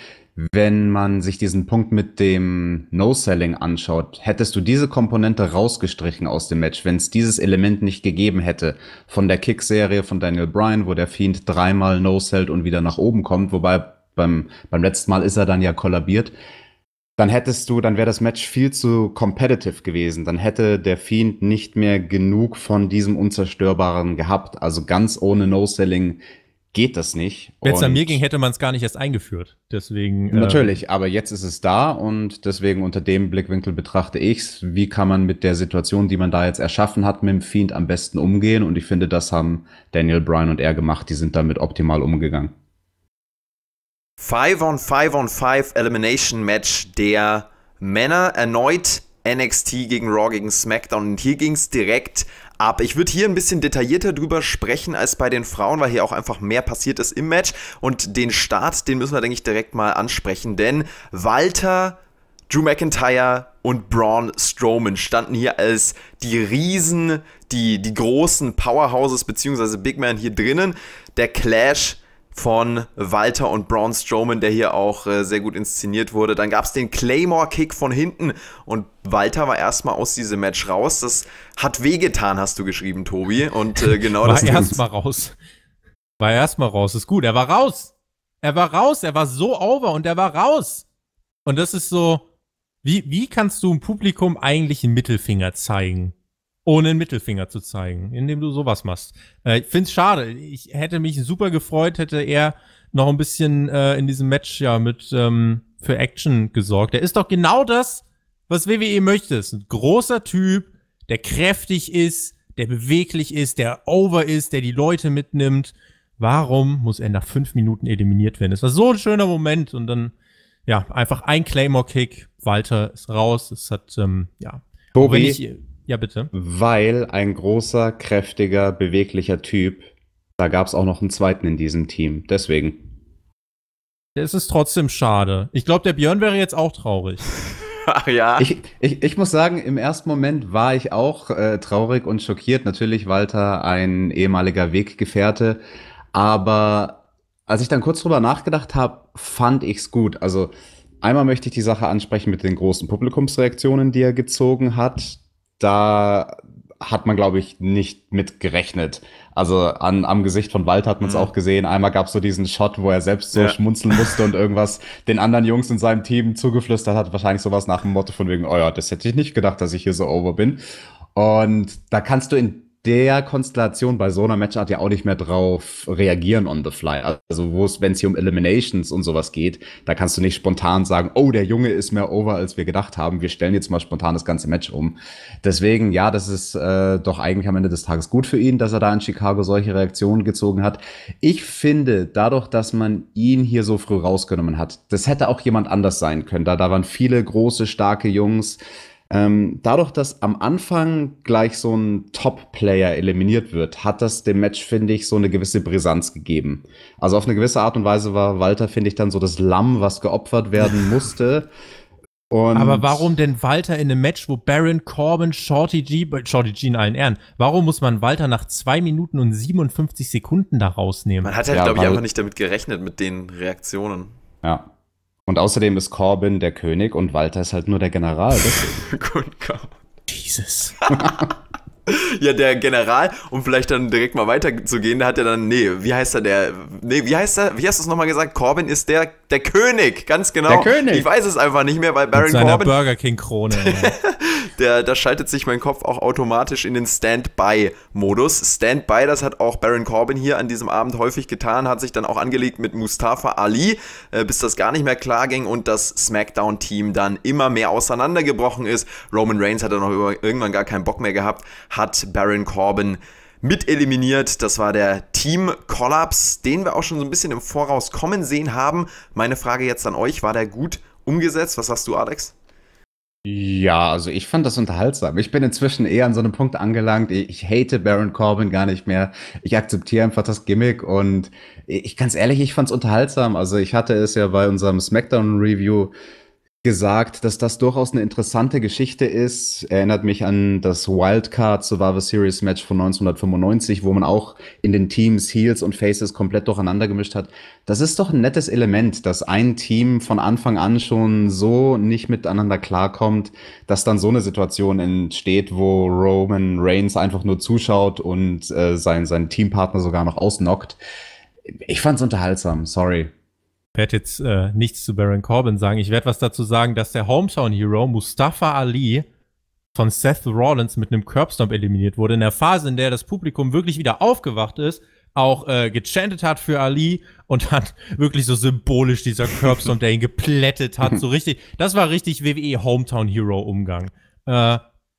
[SPEAKER 3] wenn man sich diesen Punkt mit dem No-Selling anschaut, hättest du diese Komponente rausgestrichen aus dem Match, wenn es dieses Element nicht gegeben hätte. Von der Kick-Serie von Daniel Bryan, wo der Fiend dreimal No-Sellt und wieder nach oben kommt, wobei beim, beim letzten Mal ist er dann ja kollabiert dann hättest du, dann wäre das Match viel zu competitive gewesen. Dann hätte der Fiend nicht mehr genug von diesem Unzerstörbaren gehabt. Also ganz ohne mhm. No-Selling geht das nicht. Wenn es an mir ging,
[SPEAKER 1] hätte man es gar nicht erst eingeführt. Deswegen. Äh natürlich,
[SPEAKER 3] aber jetzt ist es da und deswegen unter dem Blickwinkel betrachte ich es, Wie kann man mit der Situation, die man da jetzt erschaffen hat, mit dem Fiend am besten umgehen? Und ich finde, das haben Daniel Bryan und er gemacht. Die sind damit optimal umgegangen.
[SPEAKER 2] 5 on 5 on 5 Elimination Match der Männer. Erneut NXT gegen Raw gegen SmackDown. Und hier ging es direkt ab. Ich würde hier ein bisschen detaillierter drüber sprechen als bei den Frauen, weil hier auch einfach mehr passiert ist im Match. Und den Start, den müssen wir, denke ich, direkt mal ansprechen. Denn Walter, Drew McIntyre und Braun Strowman standen hier als die Riesen, die, die großen Powerhouses bzw. Big Men hier drinnen. Der Clash von Walter und Braun Strowman, der hier auch äh, sehr gut inszeniert wurde. Dann gab es den Claymore-Kick von hinten und Walter war erstmal aus diesem Match raus. Das hat wehgetan, hast du geschrieben, Tobi. Und äh, genau war das. War erstmal
[SPEAKER 1] raus. War erstmal raus. Ist gut. Er war raus. Er war raus. Er war so over und er war raus. Und das ist so. Wie, wie kannst du dem Publikum eigentlich einen Mittelfinger zeigen? ohne einen Mittelfinger zu zeigen, indem du sowas machst. Äh, ich finde es schade. Ich hätte mich super gefreut, hätte er noch ein bisschen äh, in diesem Match ja mit ähm, für Action gesorgt. Er ist doch genau das, was WWE möchte. Ist ein großer Typ, der kräftig ist, der beweglich ist, der over ist, der die Leute mitnimmt. Warum muss er nach fünf Minuten eliminiert werden? Es war so ein schöner Moment und dann ja einfach ein Claymore Kick. Walter ist raus. Es hat ähm, ja. Bobby. Ja, bitte.
[SPEAKER 3] Weil ein großer, kräftiger, beweglicher Typ, da gab es auch noch einen zweiten in diesem Team. Deswegen.
[SPEAKER 1] Es ist trotzdem schade. Ich glaube, der Björn wäre jetzt auch traurig. Ach ja. Ich,
[SPEAKER 3] ich, ich, muss sagen, im ersten Moment war ich auch äh, traurig und schockiert. Natürlich Walter, ein ehemaliger Weggefährte. Aber als ich dann kurz drüber nachgedacht habe, fand ich es gut. Also einmal möchte ich die Sache ansprechen mit den großen Publikumsreaktionen, die er gezogen hat da hat man, glaube ich, nicht mit gerechnet. Also an, am Gesicht von Wald hat man es mhm. auch gesehen. Einmal gab es so diesen Shot, wo er selbst so ja. schmunzeln musste und irgendwas den anderen Jungs in seinem Team zugeflüstert hat. Wahrscheinlich sowas nach dem Motto von wegen, oh ja, das hätte ich nicht gedacht, dass ich hier so over bin. Und da kannst du in der Konstellation bei so einer Matchart ja auch nicht mehr drauf reagieren on the fly. Also wo es, wenn es hier um Eliminations und sowas geht, da kannst du nicht spontan sagen, oh, der Junge ist mehr over, als wir gedacht haben. Wir stellen jetzt mal spontan das ganze Match um. Deswegen, ja, das ist äh, doch eigentlich am Ende des Tages gut für ihn, dass er da in Chicago solche Reaktionen gezogen hat. Ich finde, dadurch, dass man ihn hier so früh rausgenommen hat, das hätte auch jemand anders sein können. Da, da waren viele große, starke Jungs ähm, dadurch, dass am Anfang gleich so ein Top-Player eliminiert wird, hat das dem Match, finde ich, so eine gewisse Brisanz gegeben. Also auf eine gewisse Art und Weise war Walter, finde ich, dann so das Lamm, was geopfert werden musste. Und Aber warum
[SPEAKER 1] denn Walter in einem Match, wo Baron Corbin, Shorty G, äh, Shorty G in allen Ehren, warum muss man Walter nach zwei Minuten und 57 Sekunden da rausnehmen? Man hat halt, ja, glaube ich, einfach
[SPEAKER 2] nicht damit gerechnet, mit den Reaktionen.
[SPEAKER 3] Ja, und außerdem ist Corbin der König und Walter ist halt nur der General. Gut, Jesus.
[SPEAKER 2] ja, der General, um vielleicht dann direkt mal weiterzugehen, da hat er dann, nee, wie heißt er der, nee, wie heißt er, wie hast du es nochmal gesagt? Corbin ist der der König, ganz genau. Der König. Ich weiß es einfach nicht mehr, weil Baron Mit seiner Corbin.
[SPEAKER 1] Burger King Krone.
[SPEAKER 2] der, da schaltet sich mein Kopf auch automatisch in den Standby-Modus. Standby, das hat auch Baron Corbin hier an diesem Abend häufig getan, hat sich dann auch angelegt mit Mustafa Ali, äh, bis das gar nicht mehr klar ging und das SmackDown-Team dann immer mehr auseinandergebrochen ist. Roman Reigns hat dann auch irgendwann gar keinen Bock mehr gehabt, hat Baron Corbin äh, mit eliminiert. Das war der team Collapse, den wir auch schon so ein bisschen im Voraus kommen sehen haben. Meine Frage jetzt an euch, war der gut umgesetzt? Was sagst du, Alex?
[SPEAKER 3] Ja, also ich fand das unterhaltsam. Ich bin inzwischen eher an so einem Punkt angelangt. Ich hate Baron Corbin gar nicht mehr. Ich akzeptiere einfach das Gimmick und ich ganz ehrlich, ich fand es unterhaltsam. Also ich hatte es ja bei unserem Smackdown Review gesagt, dass das durchaus eine interessante Geschichte ist. Erinnert mich an das Wildcard Survivor Series Match von 1995, wo man auch in den Teams Heels und Faces komplett durcheinander gemischt hat. Das ist doch ein nettes Element, dass ein Team von Anfang an schon so nicht miteinander klarkommt, dass dann so eine Situation entsteht, wo Roman Reigns einfach nur zuschaut und äh, sein, seinen Teampartner sogar noch ausnockt. Ich fand's unterhaltsam, sorry
[SPEAKER 1] werde jetzt äh, nichts zu Baron Corbin sagen. Ich werde was dazu sagen, dass der Hometown Hero Mustafa Ali von Seth Rollins mit einem Curbstomp eliminiert wurde. In der Phase, in der das Publikum wirklich wieder aufgewacht ist, auch äh, gechantet hat für Ali und hat wirklich so symbolisch dieser Curbstomp, der ihn geplättet hat, so richtig. Das war richtig WWE Hometown Hero Umgang. Äh, äh,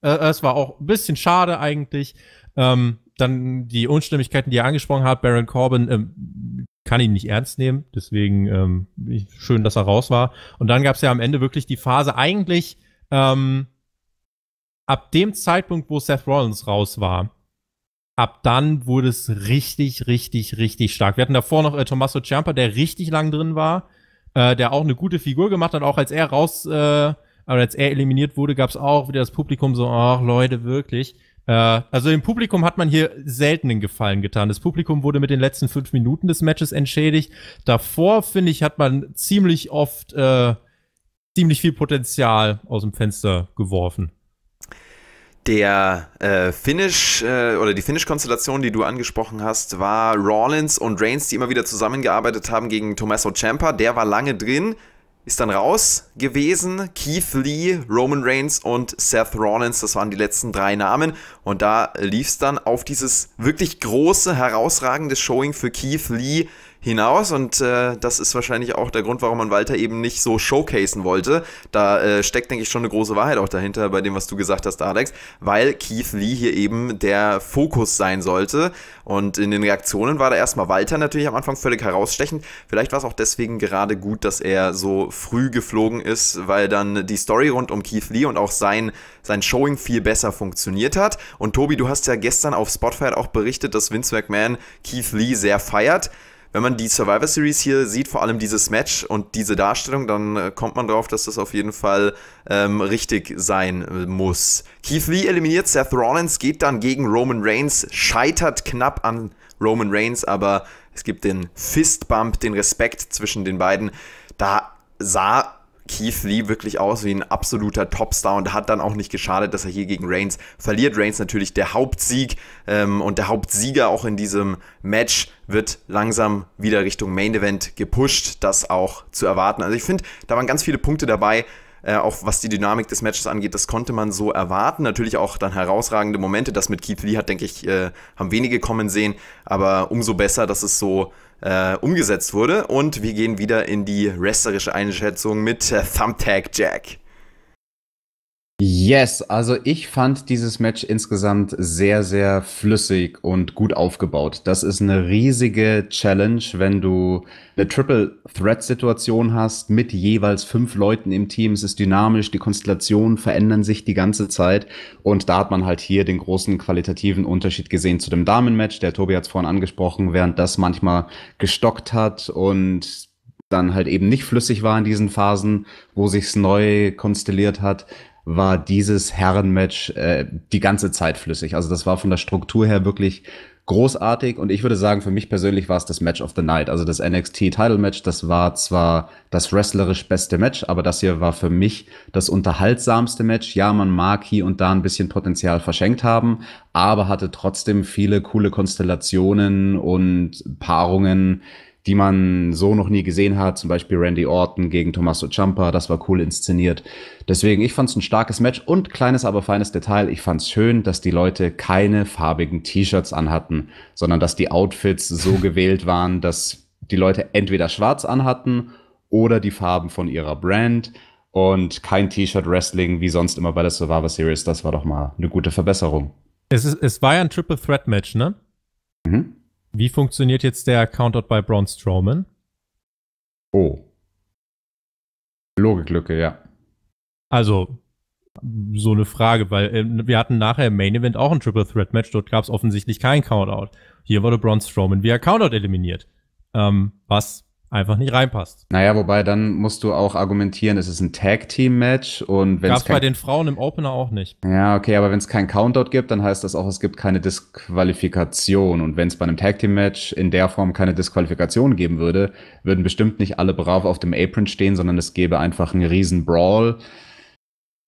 [SPEAKER 1] es war auch ein bisschen schade eigentlich. Ähm, dann die Unstimmigkeiten, die er angesprochen hat, Baron Corbin ähm, kann ihn nicht ernst nehmen. Deswegen ähm, schön, dass er raus war. Und dann gab es ja am Ende wirklich die Phase, eigentlich ähm, ab dem Zeitpunkt, wo Seth Rollins raus war, ab dann wurde es richtig, richtig, richtig stark. Wir hatten davor noch äh, Tommaso Ciampa, der richtig lang drin war, äh, der auch eine gute Figur gemacht hat, auch als er raus, äh, aber als er eliminiert wurde, gab es auch wieder das Publikum so, ach Leute, wirklich. Äh, also dem Publikum hat man hier selten seltenen Gefallen getan. Das Publikum wurde mit den letzten fünf Minuten des Matches entschädigt. Davor, finde ich, hat man ziemlich oft äh, ziemlich viel Potenzial aus dem Fenster geworfen.
[SPEAKER 2] Der äh, Finish äh, oder die Finish-Konstellation, die du angesprochen hast, war Rawlins und Reigns, die immer wieder zusammengearbeitet haben gegen Tommaso Ciampa. Der war lange drin, ist dann raus gewesen. Keith Lee, Roman Reigns und Seth Rollins, das waren die letzten drei Namen. Und da lief es dann auf dieses wirklich große, herausragende Showing für Keith Lee hinaus und äh, das ist wahrscheinlich auch der Grund, warum man Walter eben nicht so showcasen wollte. Da äh, steckt, denke ich, schon eine große Wahrheit auch dahinter bei dem, was du gesagt hast, Alex, weil Keith Lee hier eben der Fokus sein sollte und in den Reaktionen war da erstmal Walter natürlich am Anfang völlig herausstechend. Vielleicht war es auch deswegen gerade gut, dass er so früh geflogen ist, weil dann die Story rund um Keith Lee und auch sein, sein Showing viel besser funktioniert hat. Und Tobi, du hast ja gestern auf Spotify auch berichtet, dass Vince McMahon Keith Lee sehr feiert wenn man die Survivor Series hier sieht, vor allem dieses Match und diese Darstellung, dann äh, kommt man darauf, dass das auf jeden Fall ähm, richtig sein äh, muss. Keith Lee eliminiert Seth Rollins, geht dann gegen Roman Reigns, scheitert knapp an Roman Reigns, aber es gibt den Fistbump, den Respekt zwischen den beiden. Da sah Keith Lee wirklich aus wie ein absoluter Topstar und hat dann auch nicht geschadet, dass er hier gegen Reigns verliert. Reigns natürlich der Hauptsieg ähm, und der Hauptsieger auch in diesem Match wird langsam wieder Richtung Main Event gepusht, das auch zu erwarten. Also ich finde, da waren ganz viele Punkte dabei, äh, auch was die Dynamik des Matches angeht, das konnte man so erwarten. Natürlich auch dann herausragende Momente. Das mit Keith Lee hat, denke ich, äh, haben wenige kommen sehen. Aber umso besser, dass es so äh, umgesetzt wurde. Und wir gehen wieder in die wrestlerische Einschätzung mit äh, Thumbtack Jack.
[SPEAKER 3] Yes, also ich fand dieses Match insgesamt sehr, sehr flüssig und gut aufgebaut. Das ist eine riesige Challenge, wenn du eine Triple Threat Situation hast mit jeweils fünf Leuten im Team. Es ist dynamisch, die Konstellationen verändern sich die ganze Zeit. Und da hat man halt hier den großen qualitativen Unterschied gesehen zu dem Damenmatch. Der Tobi hat es vorhin angesprochen, während das manchmal gestockt hat und dann halt eben nicht flüssig war in diesen Phasen, wo sich's neu konstelliert hat, war dieses Herrenmatch äh, die ganze Zeit flüssig. Also das war von der Struktur her wirklich großartig und ich würde sagen, für mich persönlich war es das Match of the Night. Also das NXT Title Match, das war zwar das wrestlerisch beste Match, aber das hier war für mich das unterhaltsamste Match. Ja, man mag hier und da ein bisschen Potenzial verschenkt haben, aber hatte trotzdem viele coole Konstellationen und Paarungen, die man so noch nie gesehen hat. Zum Beispiel Randy Orton gegen Tommaso Ciampa. Das war cool inszeniert. Deswegen, ich fand es ein starkes Match und kleines, aber feines Detail. Ich fand es schön, dass die Leute keine farbigen T-Shirts anhatten, sondern dass die Outfits so gewählt waren, dass die Leute entweder schwarz anhatten oder die Farben von ihrer Brand und kein T-Shirt-Wrestling wie sonst immer bei der Survivor Series. Das war doch mal eine gute Verbesserung.
[SPEAKER 1] Es, ist, es war ja ein Triple Threat Match, ne? Mhm. Wie funktioniert jetzt der Countout bei Braun Strowman? Oh. Logiklücke, ja. Also, so eine Frage, weil äh, wir hatten nachher im Main Event auch ein Triple Threat Match, dort gab es offensichtlich kein Countout. Hier wurde Braun Strowman via Countout eliminiert. Ähm, was einfach nicht reinpasst.
[SPEAKER 3] Naja, wobei dann musst du auch argumentieren, es ist ein Tag-Team-Match und wenn es. bei den
[SPEAKER 1] Frauen im Opener auch nicht.
[SPEAKER 3] Ja, okay, aber wenn es keinen Countout gibt, dann heißt das auch, es gibt keine Disqualifikation. Und wenn es bei einem Tag-Team-Match in der Form keine Disqualifikation geben würde, würden bestimmt nicht alle brav auf dem Apron stehen, sondern es gäbe einfach einen riesen Brawl.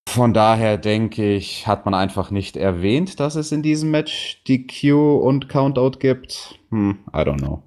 [SPEAKER 3] Von daher denke ich, hat man einfach nicht erwähnt, dass es in diesem Match die Q und Countout gibt. Hm, I don't know.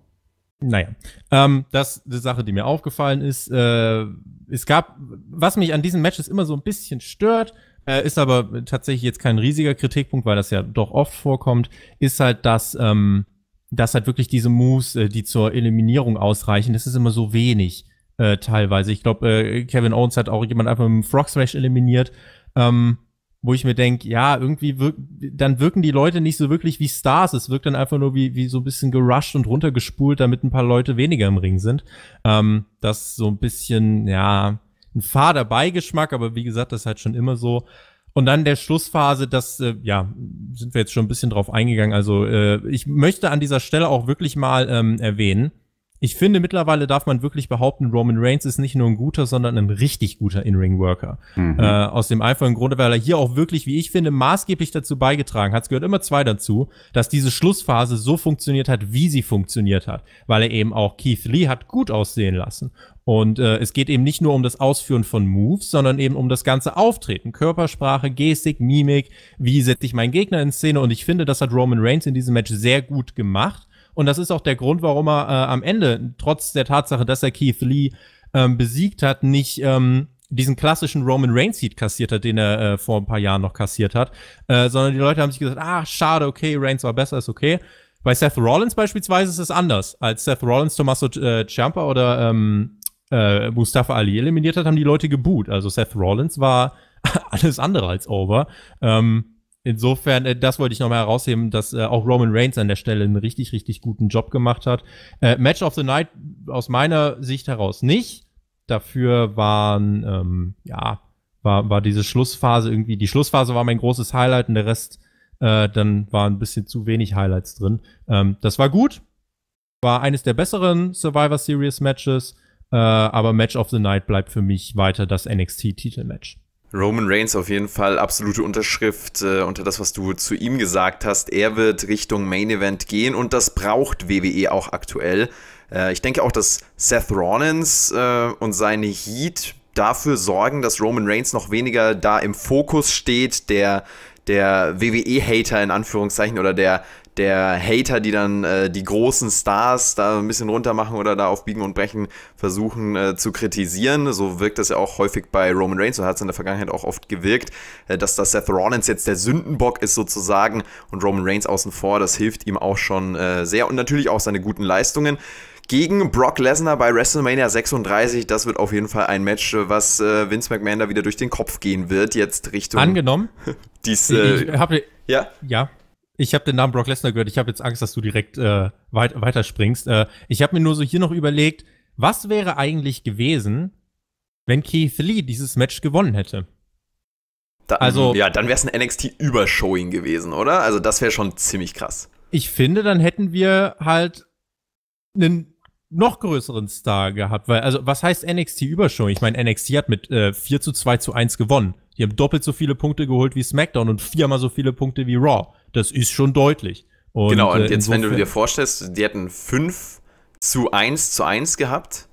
[SPEAKER 1] Naja, ähm, das ist eine Sache, die mir aufgefallen ist. Äh, es gab, was mich an diesen Matches immer so ein bisschen stört, äh, ist aber tatsächlich jetzt kein riesiger Kritikpunkt, weil das ja doch oft vorkommt, ist halt, dass, ähm, dass halt wirklich diese Moves, äh, die zur Eliminierung ausreichen, das ist immer so wenig äh, teilweise. Ich glaube, äh, Kevin Owens hat auch jemand einfach mit dem Frog Smash eliminiert. Ähm, wo ich mir denke, ja, irgendwie wirk dann wirken die Leute nicht so wirklich wie Stars. Es wirkt dann einfach nur wie, wie so ein bisschen gerusht und runtergespult, damit ein paar Leute weniger im Ring sind. Ähm, das so ein bisschen, ja, ein fader Beigeschmack, aber wie gesagt, das ist halt schon immer so. Und dann der Schlussphase, das, äh, ja, sind wir jetzt schon ein bisschen drauf eingegangen. Also äh, ich möchte an dieser Stelle auch wirklich mal ähm, erwähnen, ich finde, mittlerweile darf man wirklich behaupten, Roman Reigns ist nicht nur ein guter, sondern ein richtig guter In-Ring-Worker. Mhm. Äh, aus dem einfachen Grunde, weil er hier auch wirklich, wie ich finde, maßgeblich dazu beigetragen hat, es gehört immer zwei dazu, dass diese Schlussphase so funktioniert hat, wie sie funktioniert hat. Weil er eben auch Keith Lee hat gut aussehen lassen. Und äh, es geht eben nicht nur um das Ausführen von Moves, sondern eben um das ganze Auftreten. Körpersprache, Gestik, Mimik, wie setze ich meinen Gegner in Szene. Und ich finde, das hat Roman Reigns in diesem Match sehr gut gemacht. Und das ist auch der Grund, warum er äh, am Ende, trotz der Tatsache, dass er Keith Lee ähm, besiegt hat, nicht ähm, diesen klassischen Roman Reigns Heat kassiert hat, den er äh, vor ein paar Jahren noch kassiert hat, äh, sondern die Leute haben sich gesagt, ah, schade, okay, Reigns war besser, ist okay. Bei Seth Rollins beispielsweise ist es anders. Als Seth Rollins Tommaso äh, Ciampa oder ähm, äh, Mustafa Ali eliminiert hat, haben die Leute geboot. Also Seth Rollins war alles andere als over. Ähm, Insofern, äh, das wollte ich nochmal herausheben, dass äh, auch Roman Reigns an der Stelle einen richtig, richtig guten Job gemacht hat. Äh, Match of the Night aus meiner Sicht heraus nicht. Dafür waren, ähm, ja, war, war diese Schlussphase irgendwie, die Schlussphase war mein großes Highlight und der Rest, äh, dann war ein bisschen zu wenig Highlights drin. Ähm, das war gut, war eines der besseren Survivor Series Matches, äh, aber Match of the Night bleibt für mich weiter das NXT-Titelmatch.
[SPEAKER 2] Roman Reigns auf jeden Fall absolute Unterschrift äh, unter das, was du zu ihm gesagt hast. Er wird Richtung Main Event gehen und das braucht WWE auch aktuell. Äh, ich denke auch, dass Seth Rollins äh, und seine Heat dafür sorgen, dass Roman Reigns noch weniger da im Fokus steht, der, der WWE-Hater in Anführungszeichen oder der, der Hater, die dann äh, die großen Stars da ein bisschen runtermachen oder da auf Biegen und Brechen versuchen äh, zu kritisieren. So wirkt das ja auch häufig bei Roman Reigns, so hat es in der Vergangenheit auch oft gewirkt, äh, dass das Seth Rollins jetzt der Sündenbock ist sozusagen und Roman Reigns außen vor, das hilft ihm auch schon äh, sehr und natürlich auch seine guten Leistungen gegen Brock Lesnar bei WrestleMania 36. Das wird auf jeden Fall ein Match, was äh, Vince McMahon da wieder durch den Kopf gehen wird. Jetzt Richtung. Angenommen. Dies, äh, ich, ich äh,
[SPEAKER 1] hab, ja. Ja. Ich habe den Namen Brock Lesnar gehört. Ich habe jetzt Angst, dass du direkt äh, weit, weiterspringst. Äh, ich habe mir nur so hier noch überlegt, was wäre eigentlich gewesen, wenn Keith Lee dieses Match gewonnen hätte?
[SPEAKER 2] Da, also, ja, dann wäre es ein NXT-Übershowing gewesen, oder? Also, das wäre schon ziemlich krass.
[SPEAKER 1] Ich finde, dann hätten wir halt einen noch größeren Star gehabt, weil, also, was heißt NXT-Übershowing? Ich meine, NXT hat mit äh, 4 zu 2 zu 1 gewonnen. Die haben doppelt so viele Punkte geholt wie SmackDown und viermal so viele Punkte wie Raw. Das ist schon deutlich. Und genau, und äh, jetzt, wenn du dir
[SPEAKER 2] vorstellst, die hätten 5 zu 1 zu 1 gehabt.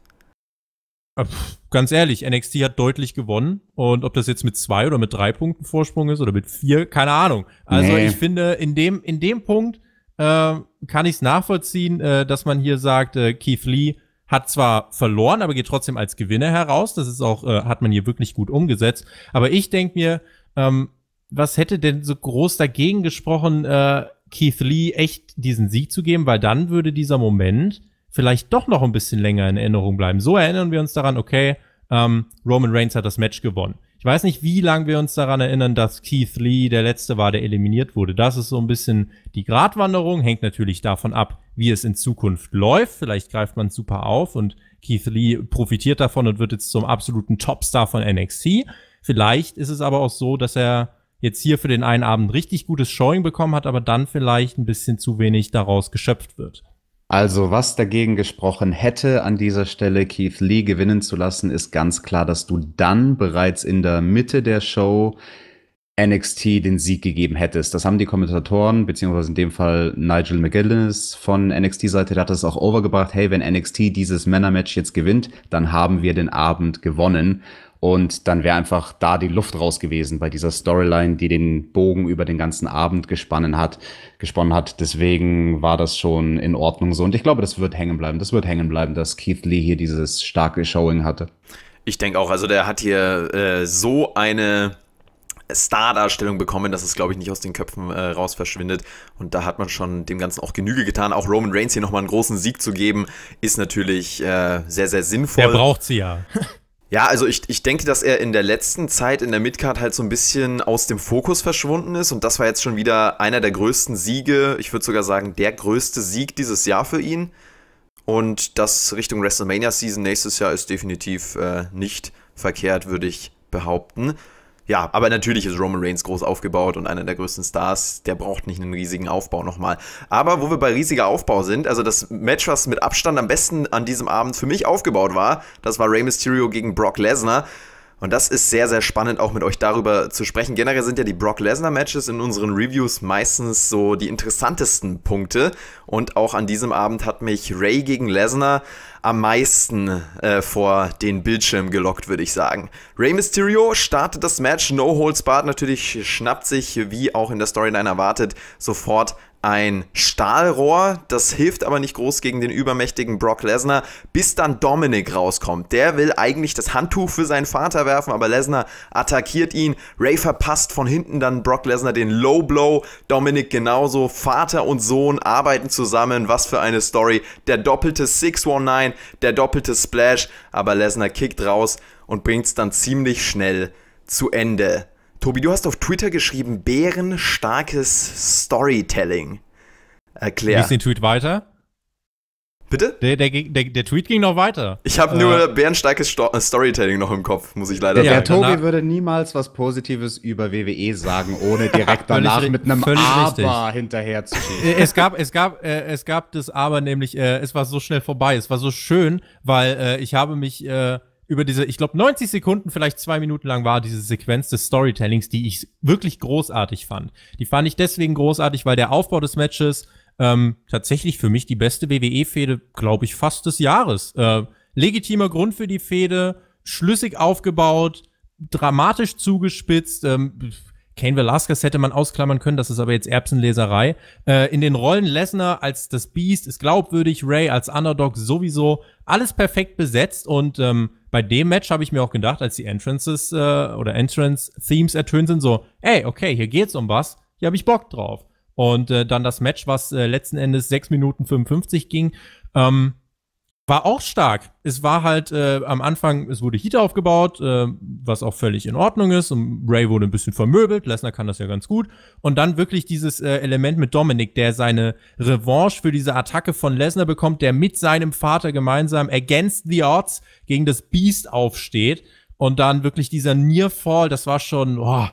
[SPEAKER 1] Ah, ganz ehrlich, NXT hat deutlich gewonnen. Und ob das jetzt mit zwei oder mit drei Punkten Vorsprung ist oder mit vier, keine Ahnung. Also nee. ich finde, in dem, in dem Punkt äh, kann ich es nachvollziehen, äh, dass man hier sagt, äh, Keith Lee hat zwar verloren, aber geht trotzdem als Gewinner heraus. Das ist auch, äh, hat man hier wirklich gut umgesetzt. Aber ich denke mir, ähm, was hätte denn so groß dagegen gesprochen, äh, Keith Lee echt diesen Sieg zu geben? Weil dann würde dieser Moment vielleicht doch noch ein bisschen länger in Erinnerung bleiben. So erinnern wir uns daran, okay, ähm, Roman Reigns hat das Match gewonnen. Ich weiß nicht, wie lange wir uns daran erinnern, dass Keith Lee der Letzte war, der eliminiert wurde. Das ist so ein bisschen die Gratwanderung, hängt natürlich davon ab, wie es in Zukunft läuft. Vielleicht greift man super auf und Keith Lee profitiert davon und wird jetzt zum absoluten Topstar von NXT. Vielleicht ist es aber auch so, dass er jetzt hier für den einen Abend richtig gutes Showing bekommen hat, aber dann vielleicht ein bisschen zu wenig daraus geschöpft wird.
[SPEAKER 3] Also was dagegen gesprochen hätte, an dieser Stelle Keith Lee gewinnen zu lassen, ist ganz klar, dass du dann bereits in der Mitte der Show NXT den Sieg gegeben hättest. Das haben die Kommentatoren, beziehungsweise in dem Fall Nigel McGillis von NXT-Seite, der hat das auch overgebracht, hey, wenn NXT dieses Männermatch jetzt gewinnt, dann haben wir den Abend gewonnen. Und dann wäre einfach da die Luft raus gewesen bei dieser Storyline, die den Bogen über den ganzen Abend gespannen hat, gesponnen hat. Deswegen war das schon in Ordnung so. Und ich glaube, das wird hängen bleiben. Das wird hängen bleiben, dass Keith Lee hier dieses starke Showing hatte.
[SPEAKER 2] Ich denke auch, also der hat hier äh, so eine Star-Darstellung bekommen, dass es, glaube ich, nicht aus den Köpfen äh, raus verschwindet. Und da hat man schon dem Ganzen auch Genüge getan. Auch Roman Reigns hier nochmal einen großen Sieg zu geben, ist natürlich äh, sehr, sehr sinnvoll. Der braucht sie ja. Ja, also ich, ich denke, dass er in der letzten Zeit in der Midcard halt so ein bisschen aus dem Fokus verschwunden ist und das war jetzt schon wieder einer der größten Siege, ich würde sogar sagen, der größte Sieg dieses Jahr für ihn. Und das Richtung WrestleMania Season nächstes Jahr ist definitiv äh, nicht verkehrt, würde ich behaupten ja, aber natürlich ist Roman Reigns groß aufgebaut und einer der größten Stars. Der braucht nicht einen riesigen Aufbau nochmal. Aber wo wir bei riesiger Aufbau sind, also das Match, was mit Abstand am besten an diesem Abend für mich aufgebaut war, das war Rey Mysterio gegen Brock Lesnar. Und das ist sehr, sehr spannend, auch mit euch darüber zu sprechen. Generell sind ja die Brock Lesnar-Matches in unseren Reviews meistens so die interessantesten Punkte. Und auch an diesem Abend hat mich Ray gegen Lesnar am meisten äh, vor den Bildschirm gelockt, würde ich sagen. Ray Mysterio startet das Match, No Holds Barred natürlich, schnappt sich, wie auch in der Storyline erwartet, sofort ein Stahlrohr. Das hilft aber nicht groß gegen den übermächtigen Brock Lesnar, bis dann Dominic rauskommt. Der will eigentlich das Handtuch für seinen Vater werfen, aber Lesnar attackiert ihn. Ray verpasst von hinten dann Brock Lesnar den Low Blow. Dominic genauso. Vater und Sohn arbeiten zusammen. Was für eine Story. Der doppelte 619, der doppelte Splash, aber Lesnar kickt raus und bringt es dann ziemlich schnell zu Ende. Tobi, du hast auf Twitter geschrieben, bärenstarkes Storytelling. Erklär. Lies den
[SPEAKER 1] Tweet weiter. Bitte? Der, der, der, der Tweet ging noch weiter. Ich habe äh, nur
[SPEAKER 2] bärenstarkes Sto äh, Storytelling noch im Kopf, muss ich leider
[SPEAKER 3] der, sagen. Der Tobi würde niemals was Positives über WWE sagen, ohne direkt danach völlig, mit einem Aber hinterherzuschieben. Äh, es
[SPEAKER 1] gab, es, gab, äh, es gab das Aber nämlich, äh, es war so schnell vorbei. Es war so schön, weil äh, ich habe mich über diese, ich glaube, 90 Sekunden, vielleicht zwei Minuten lang war diese Sequenz des Storytellings, die ich wirklich großartig fand. Die fand ich deswegen großartig, weil der Aufbau des Matches ähm, tatsächlich für mich die beste WWE-Fehde, glaube ich, fast des Jahres. Äh, legitimer Grund für die Fehde, schlüssig aufgebaut, dramatisch zugespitzt. Ähm, Kane Velasquez hätte man ausklammern können, das ist aber jetzt Erbsenleserei. Äh, in den Rollen Lesnar als das Beast ist glaubwürdig, Ray als Underdog sowieso. Alles perfekt besetzt und ähm, bei dem Match habe ich mir auch gedacht, als die Entrances äh, oder Entrance-Themes ertönt sind, so, ey, okay, hier geht's um was, hier habe ich Bock drauf. Und äh, dann das Match, was äh, letzten Endes 6 Minuten 55 ging, ähm, war auch stark. Es war halt äh, am Anfang, es wurde Heat aufgebaut, äh, was auch völlig in Ordnung ist. Und Ray wurde ein bisschen vermöbelt. Lesnar kann das ja ganz gut. Und dann wirklich dieses äh, Element mit Dominik, der seine Revanche für diese Attacke von Lesnar bekommt, der mit seinem Vater gemeinsam against the odds gegen das Beast aufsteht. Und dann wirklich dieser Nearfall, das war schon, oh,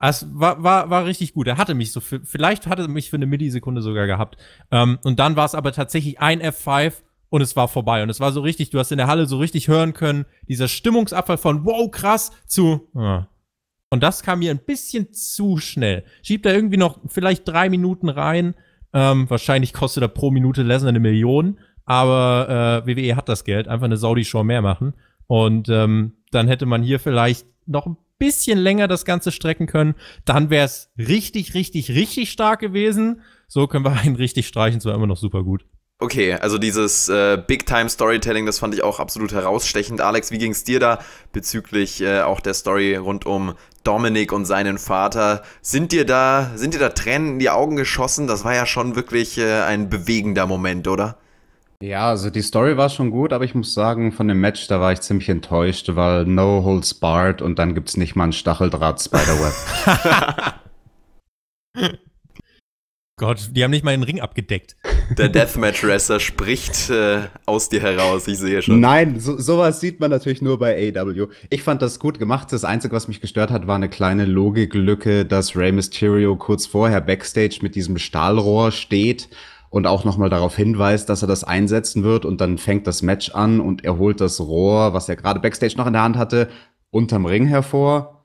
[SPEAKER 1] es war, war, war richtig gut. Er hatte mich so, für, vielleicht hatte er mich für eine Millisekunde sogar gehabt. Ähm, und dann war es aber tatsächlich ein F5 und es war vorbei. Und es war so richtig, du hast in der Halle so richtig hören können, dieser Stimmungsabfall von wow, krass zu. Ah. Und das kam mir ein bisschen zu schnell. Schiebt da irgendwie noch vielleicht drei Minuten rein. Ähm, wahrscheinlich kostet er pro Minute Lesnar eine Million, aber äh, WWE hat das Geld, einfach eine Saudi-Show mehr machen. Und ähm, dann hätte man hier vielleicht noch ein bisschen länger das Ganze strecken können. Dann wäre es richtig, richtig, richtig stark gewesen. So können wir einen richtig streichen, zwar immer noch super gut.
[SPEAKER 2] Okay, also dieses äh, Big-Time-Storytelling, das fand ich auch absolut herausstechend. Alex, wie ging es dir da bezüglich äh, auch der Story rund um Dominik und seinen Vater? Sind dir da, sind dir da Tränen in die Augen geschossen? Das war ja schon wirklich äh, ein bewegender Moment, oder?
[SPEAKER 3] Ja, also die Story war schon gut, aber ich muss sagen, von dem Match, da war ich ziemlich enttäuscht, weil no holds barred und dann gibt es nicht mal ein Stacheldraht-Spiderweb.
[SPEAKER 1] Gott, die haben nicht mal den Ring abgedeckt. Der Deathmatch-Wrestler spricht
[SPEAKER 2] äh, aus dir heraus, ich sehe schon.
[SPEAKER 3] Nein, so, sowas sieht man natürlich nur bei AW. Ich fand das gut gemacht. Das Einzige, was mich gestört hat, war eine kleine Logiklücke, dass Rey Mysterio kurz vorher Backstage mit diesem Stahlrohr steht und auch nochmal darauf hinweist, dass er das einsetzen wird und dann fängt das Match an und er holt das Rohr, was er gerade Backstage noch in der Hand hatte, unterm Ring hervor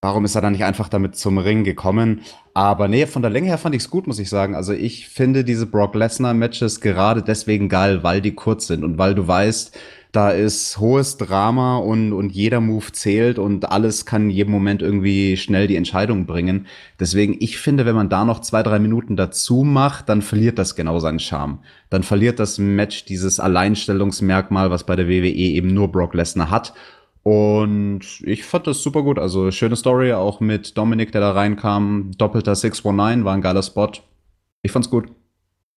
[SPEAKER 3] Warum ist er dann nicht einfach damit zum Ring gekommen? Aber nee, von der Länge her fand ich es gut, muss ich sagen. Also ich finde diese Brock Lesnar-Matches gerade deswegen geil, weil die kurz sind und weil du weißt, da ist hohes Drama und, und jeder Move zählt und alles kann in jedem Moment irgendwie schnell die Entscheidung bringen. Deswegen, ich finde, wenn man da noch zwei, drei Minuten dazu macht, dann verliert das genau seinen Charme. Dann verliert das Match dieses Alleinstellungsmerkmal, was bei der WWE eben nur Brock Lesnar hat. Und ich fand das super gut. Also schöne Story, auch mit Dominik, der da reinkam. Doppelter 619, war ein geiler Spot. Ich fand's gut.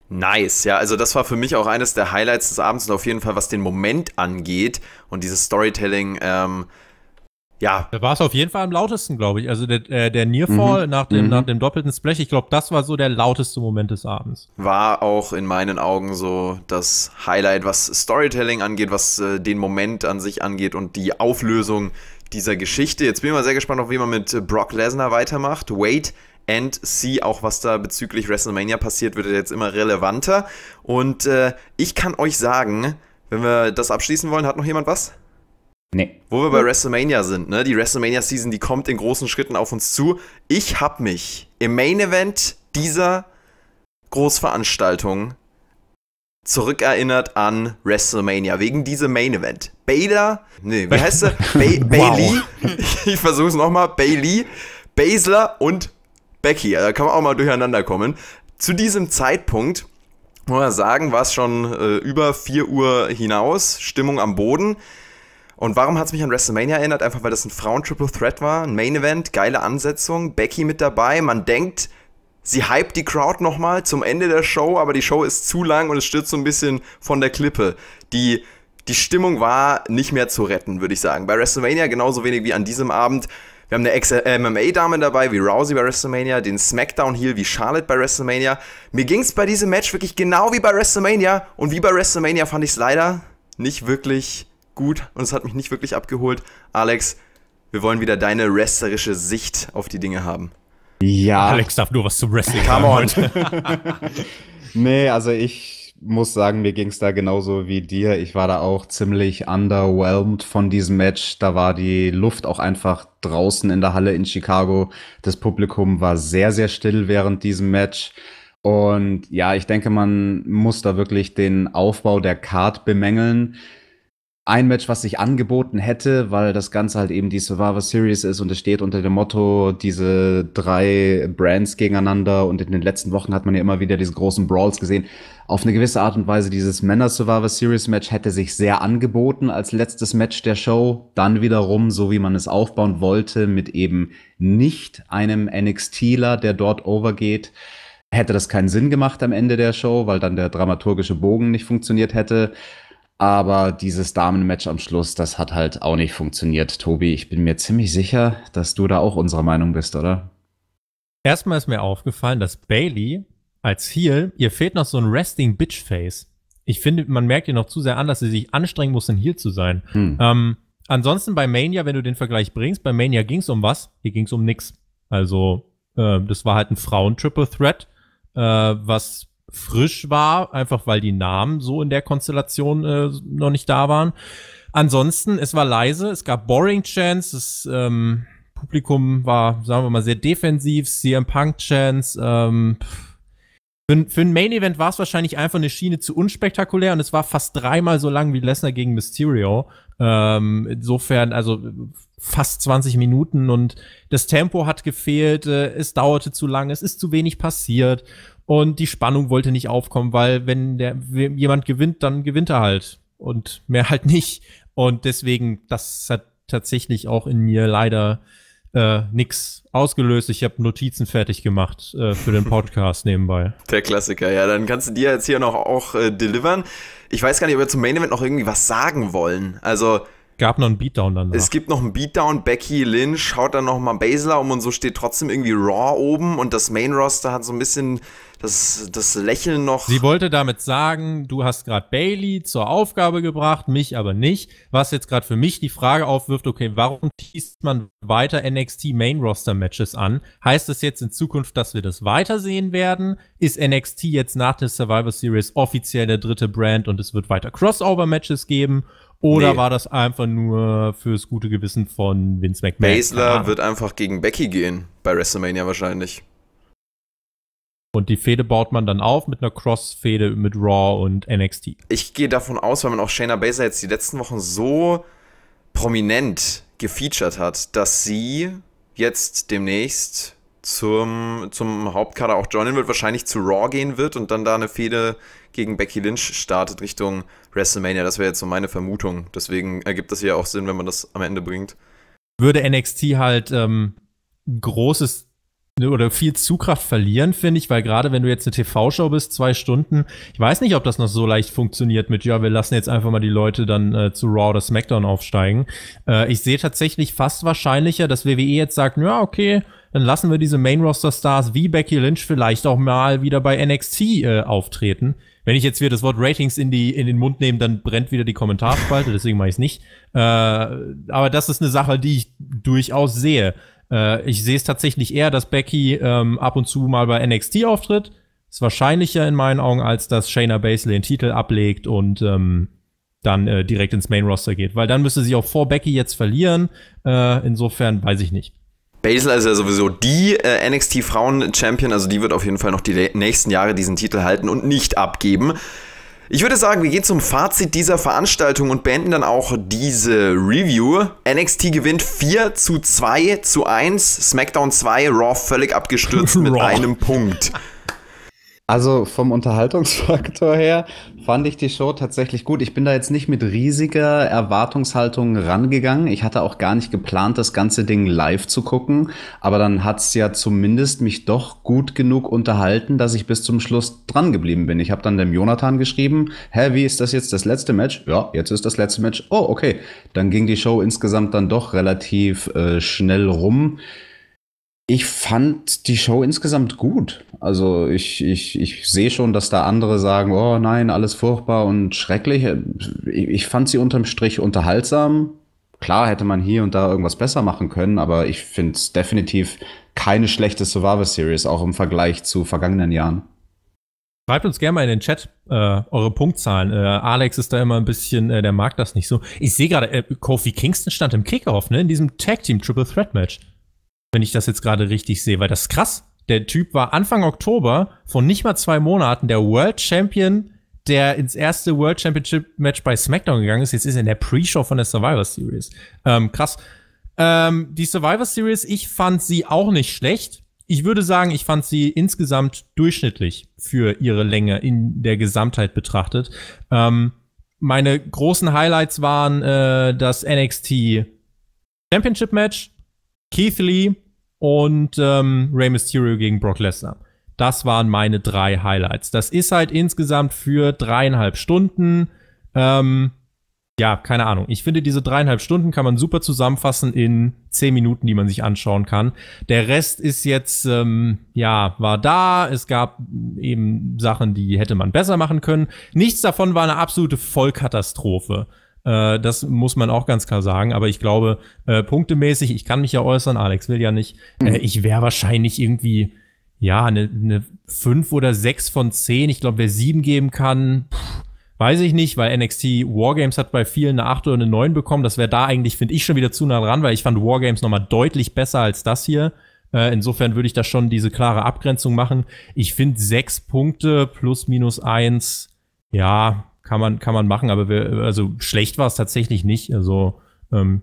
[SPEAKER 2] Nice, ja, also das war für mich auch eines der Highlights des Abends und auf jeden Fall, was den Moment angeht und dieses Storytelling, ähm,
[SPEAKER 1] ja. Da war es auf jeden Fall am lautesten, glaube ich. Also der, äh, der Nearfall mhm. nach, dem, mhm. nach dem doppelten Splash, ich glaube, das war so der lauteste Moment des Abends.
[SPEAKER 2] War auch in meinen Augen so das Highlight, was Storytelling angeht, was äh, den Moment an sich angeht und die Auflösung dieser Geschichte. Jetzt bin ich mal sehr gespannt, auf wie man mit äh, Brock Lesnar weitermacht. Wait and see auch, was da bezüglich WrestleMania passiert, wird jetzt immer relevanter. Und äh, ich kann euch sagen, wenn wir das abschließen wollen, hat noch jemand was? Nee. Wo wir bei WrestleMania sind, ne? Die WrestleMania-Season, die kommt in großen Schritten auf uns zu. Ich habe mich im Main-Event dieser Großveranstaltung zurückerinnert an WrestleMania, wegen diesem Main Event. Baylor, nee, wie heißt sie? Ba Bailey, wow. ich versuche es nochmal, Bailey, Basler und Becky, also da kann man auch mal durcheinander kommen. Zu diesem Zeitpunkt, muss man sagen, war es schon äh, über 4 Uhr hinaus, Stimmung am Boden. Und warum hat es mich an WrestleMania erinnert? Einfach weil das ein Frauen-Triple Threat war, ein Main Event, geile Ansetzung, Becky mit dabei. Man denkt, sie hypt die Crowd nochmal zum Ende der Show, aber die Show ist zu lang und es stürzt so ein bisschen von der Klippe. Die, die Stimmung war nicht mehr zu retten, würde ich sagen. Bei WrestleMania genauso wenig wie an diesem Abend. Wir haben eine Ex-MMA-Dame äh, dabei, wie Rousey bei WrestleMania, den Smackdown-Heel wie Charlotte bei WrestleMania. Mir ging es bei diesem Match wirklich genau wie bei WrestleMania und wie bei WrestleMania fand ich es leider nicht wirklich gut und es hat mich nicht wirklich abgeholt. Alex, wir wollen wieder deine wrestlerische Sicht auf die Dinge haben.
[SPEAKER 1] Ja. Alex darf nur was zum
[SPEAKER 3] Wrestling Come on. nee, also ich muss sagen, mir ging es da genauso wie dir. Ich war da auch ziemlich underwhelmed von diesem Match. Da war die Luft auch einfach draußen in der Halle in Chicago. Das Publikum war sehr, sehr still während diesem Match. Und ja, ich denke, man muss da wirklich den Aufbau der Card bemängeln ein Match, was sich angeboten hätte, weil das Ganze halt eben die Survivor Series ist und es steht unter dem Motto, diese drei Brands gegeneinander und in den letzten Wochen hat man ja immer wieder diese großen Brawls gesehen. Auf eine gewisse Art und Weise dieses Männer Survivor Series Match hätte sich sehr angeboten als letztes Match der Show. Dann wiederum, so wie man es aufbauen wollte, mit eben nicht einem NXTler, der dort overgeht hätte das keinen Sinn gemacht am Ende der Show, weil dann der dramaturgische Bogen nicht funktioniert hätte. Aber dieses Damenmatch am Schluss, das hat halt auch nicht funktioniert. Tobi, ich bin mir ziemlich sicher, dass du da auch unserer Meinung bist, oder?
[SPEAKER 1] Erstmal ist mir aufgefallen, dass Bailey als Heel, ihr fehlt noch so ein Resting Bitch Face. Ich finde, man merkt ihr noch zu sehr an, dass sie sich anstrengen muss, ein Heel zu sein. Hm. Ähm, ansonsten bei Mania, wenn du den Vergleich bringst, bei Mania ging es um was? Hier ging es um nix. Also, äh, das war halt ein Frauen-Triple Threat, äh, was frisch war, einfach weil die Namen so in der Konstellation äh, noch nicht da waren. Ansonsten, es war leise, es gab Boring Chance, das ähm, Publikum war, sagen wir mal, sehr defensiv, CM Punk Chance, ähm, für, für ein Main Event war es wahrscheinlich einfach eine Schiene zu unspektakulär und es war fast dreimal so lang wie Lesnar gegen Mysterio. Ähm, insofern, also fast 20 Minuten und das Tempo hat gefehlt, äh, es dauerte zu lang, es ist zu wenig passiert und die Spannung wollte nicht aufkommen, weil wenn der, jemand gewinnt, dann gewinnt er halt. Und mehr halt nicht. Und deswegen, das hat tatsächlich auch in mir leider äh, nix ausgelöst. Ich habe Notizen fertig gemacht äh, für den Podcast nebenbei.
[SPEAKER 2] Der Klassiker, ja. Dann kannst du dir jetzt hier noch auch äh, delivern. Ich weiß gar nicht, ob wir zum Main Event noch irgendwie was sagen wollen. Also
[SPEAKER 1] gab noch einen Beatdown danach. Es
[SPEAKER 2] gibt noch einen Beatdown. Becky Lynch schaut dann nochmal Basler um und so steht trotzdem irgendwie Raw oben und das Main Roster hat so ein bisschen das, das Lächeln noch. Sie
[SPEAKER 1] wollte damit sagen, du hast gerade Bailey zur Aufgabe gebracht, mich aber nicht. Was jetzt gerade für mich die Frage aufwirft, okay, warum tiest man weiter NXT Main Roster Matches an? Heißt das jetzt in Zukunft, dass wir das weitersehen werden? Ist NXT jetzt nach der Survivor Series offiziell der dritte Brand und es wird weiter Crossover Matches geben? Oder nee. war das einfach nur fürs gute Gewissen von Vince McMahon? Baszler
[SPEAKER 2] wird einfach gegen Becky gehen, bei WrestleMania wahrscheinlich.
[SPEAKER 1] Und die Fehde baut man dann auf mit einer Cross-Fehde mit Raw und NXT.
[SPEAKER 2] Ich gehe davon aus, weil man auch Shayna Baszler jetzt die letzten Wochen so prominent gefeatured hat, dass sie jetzt demnächst zum, zum Hauptkader auch joinen wird, wahrscheinlich zu Raw gehen wird und dann da eine Fehde gegen Becky Lynch startet Richtung WrestleMania. Das wäre jetzt so meine Vermutung. Deswegen ergibt das ja auch Sinn, wenn man das am Ende bringt.
[SPEAKER 1] Würde NXT halt ähm, großes ne, oder viel Zugkraft verlieren, finde ich, weil gerade wenn du jetzt eine TV-Show bist, zwei Stunden, ich weiß nicht, ob das noch so leicht funktioniert mit, ja, wir lassen jetzt einfach mal die Leute dann äh, zu Raw oder SmackDown aufsteigen. Äh, ich sehe tatsächlich fast wahrscheinlicher, dass WWE jetzt sagt, ja, okay, dann lassen wir diese Main-Roster-Stars wie Becky Lynch vielleicht auch mal wieder bei NXT äh, auftreten. Wenn ich jetzt wieder das Wort Ratings in, die, in den Mund nehme, dann brennt wieder die Kommentarspalte, deswegen mache ich es nicht. Äh, aber das ist eine Sache, die ich durchaus sehe. Äh, ich sehe es tatsächlich eher, dass Becky ähm, ab und zu mal bei NXT auftritt. Ist wahrscheinlicher in meinen Augen, als dass Shayna Baszler den Titel ablegt und ähm, dann äh, direkt ins Main Roster geht, weil dann müsste sie auch vor Becky jetzt verlieren. Äh, insofern weiß ich nicht.
[SPEAKER 2] Basil ist ja sowieso die äh, NXT Frauen Champion, also die wird auf jeden Fall noch die nächsten Jahre diesen Titel halten und nicht abgeben. Ich würde sagen, wir gehen zum Fazit dieser Veranstaltung und beenden dann auch diese Review. NXT gewinnt 4 zu 2 zu 1, SmackDown 2, Raw völlig abgestürzt mit einem
[SPEAKER 3] Punkt. Also vom Unterhaltungsfaktor her fand ich die Show tatsächlich gut. Ich bin da jetzt nicht mit riesiger Erwartungshaltung rangegangen. Ich hatte auch gar nicht geplant, das ganze Ding live zu gucken. Aber dann hat es ja zumindest mich doch gut genug unterhalten, dass ich bis zum Schluss dran geblieben bin. Ich habe dann dem Jonathan geschrieben, hä, wie ist das jetzt das letzte Match? Ja, jetzt ist das letzte Match. Oh, okay. Dann ging die Show insgesamt dann doch relativ äh, schnell rum. Ich fand die Show insgesamt gut. Also ich, ich, ich sehe schon, dass da andere sagen, oh nein, alles furchtbar und schrecklich. Ich, ich fand sie unterm Strich unterhaltsam. Klar hätte man hier und da irgendwas besser machen können, aber ich finde es definitiv keine schlechte Survivor Series, auch im Vergleich zu vergangenen Jahren.
[SPEAKER 1] Schreibt uns gerne mal in den Chat äh, eure Punktzahlen. Äh, Alex ist da immer ein bisschen, äh, der mag das nicht so. Ich sehe gerade, äh, Kofi Kingston stand im Kickoff, ne? In diesem Tag Team Triple Threat Match wenn ich das jetzt gerade richtig sehe, weil das ist krass. Der Typ war Anfang Oktober vor nicht mal zwei Monaten der World Champion, der ins erste World Championship Match bei SmackDown gegangen ist. Jetzt ist er in der Pre-Show von der Survivor Series. Ähm, krass. Ähm, die Survivor Series, ich fand sie auch nicht schlecht. Ich würde sagen, ich fand sie insgesamt durchschnittlich für ihre Länge in der Gesamtheit betrachtet. Ähm, meine großen Highlights waren äh, das NXT Championship Match, Keith Lee und ähm, Rey Mysterio gegen Brock Lesnar. Das waren meine drei Highlights. Das ist halt insgesamt für dreieinhalb Stunden. Ähm, ja, keine Ahnung. Ich finde, diese dreieinhalb Stunden kann man super zusammenfassen in zehn Minuten, die man sich anschauen kann. Der Rest ist jetzt, ähm, ja, war da. Es gab eben Sachen, die hätte man besser machen können. Nichts davon war eine absolute Vollkatastrophe. Äh, das muss man auch ganz klar sagen. Aber ich glaube, äh, punktemäßig, ich kann mich ja äußern, Alex will ja nicht. Äh, mhm. ich wäre wahrscheinlich irgendwie, ja, eine ne 5 ne oder 6 von 10. Ich glaube, wer 7 geben kann, pff, weiß ich nicht, weil NXT Wargames hat bei vielen eine 8 oder eine 9 bekommen. Das wäre da eigentlich, finde ich, schon wieder zu nah dran, weil ich fand Wargames nochmal deutlich besser als das hier. Äh, insofern würde ich da schon diese klare Abgrenzung machen. Ich finde sechs Punkte plus minus eins, ja, kann man, kann man machen, aber wir, also schlecht war es tatsächlich nicht. Also ähm,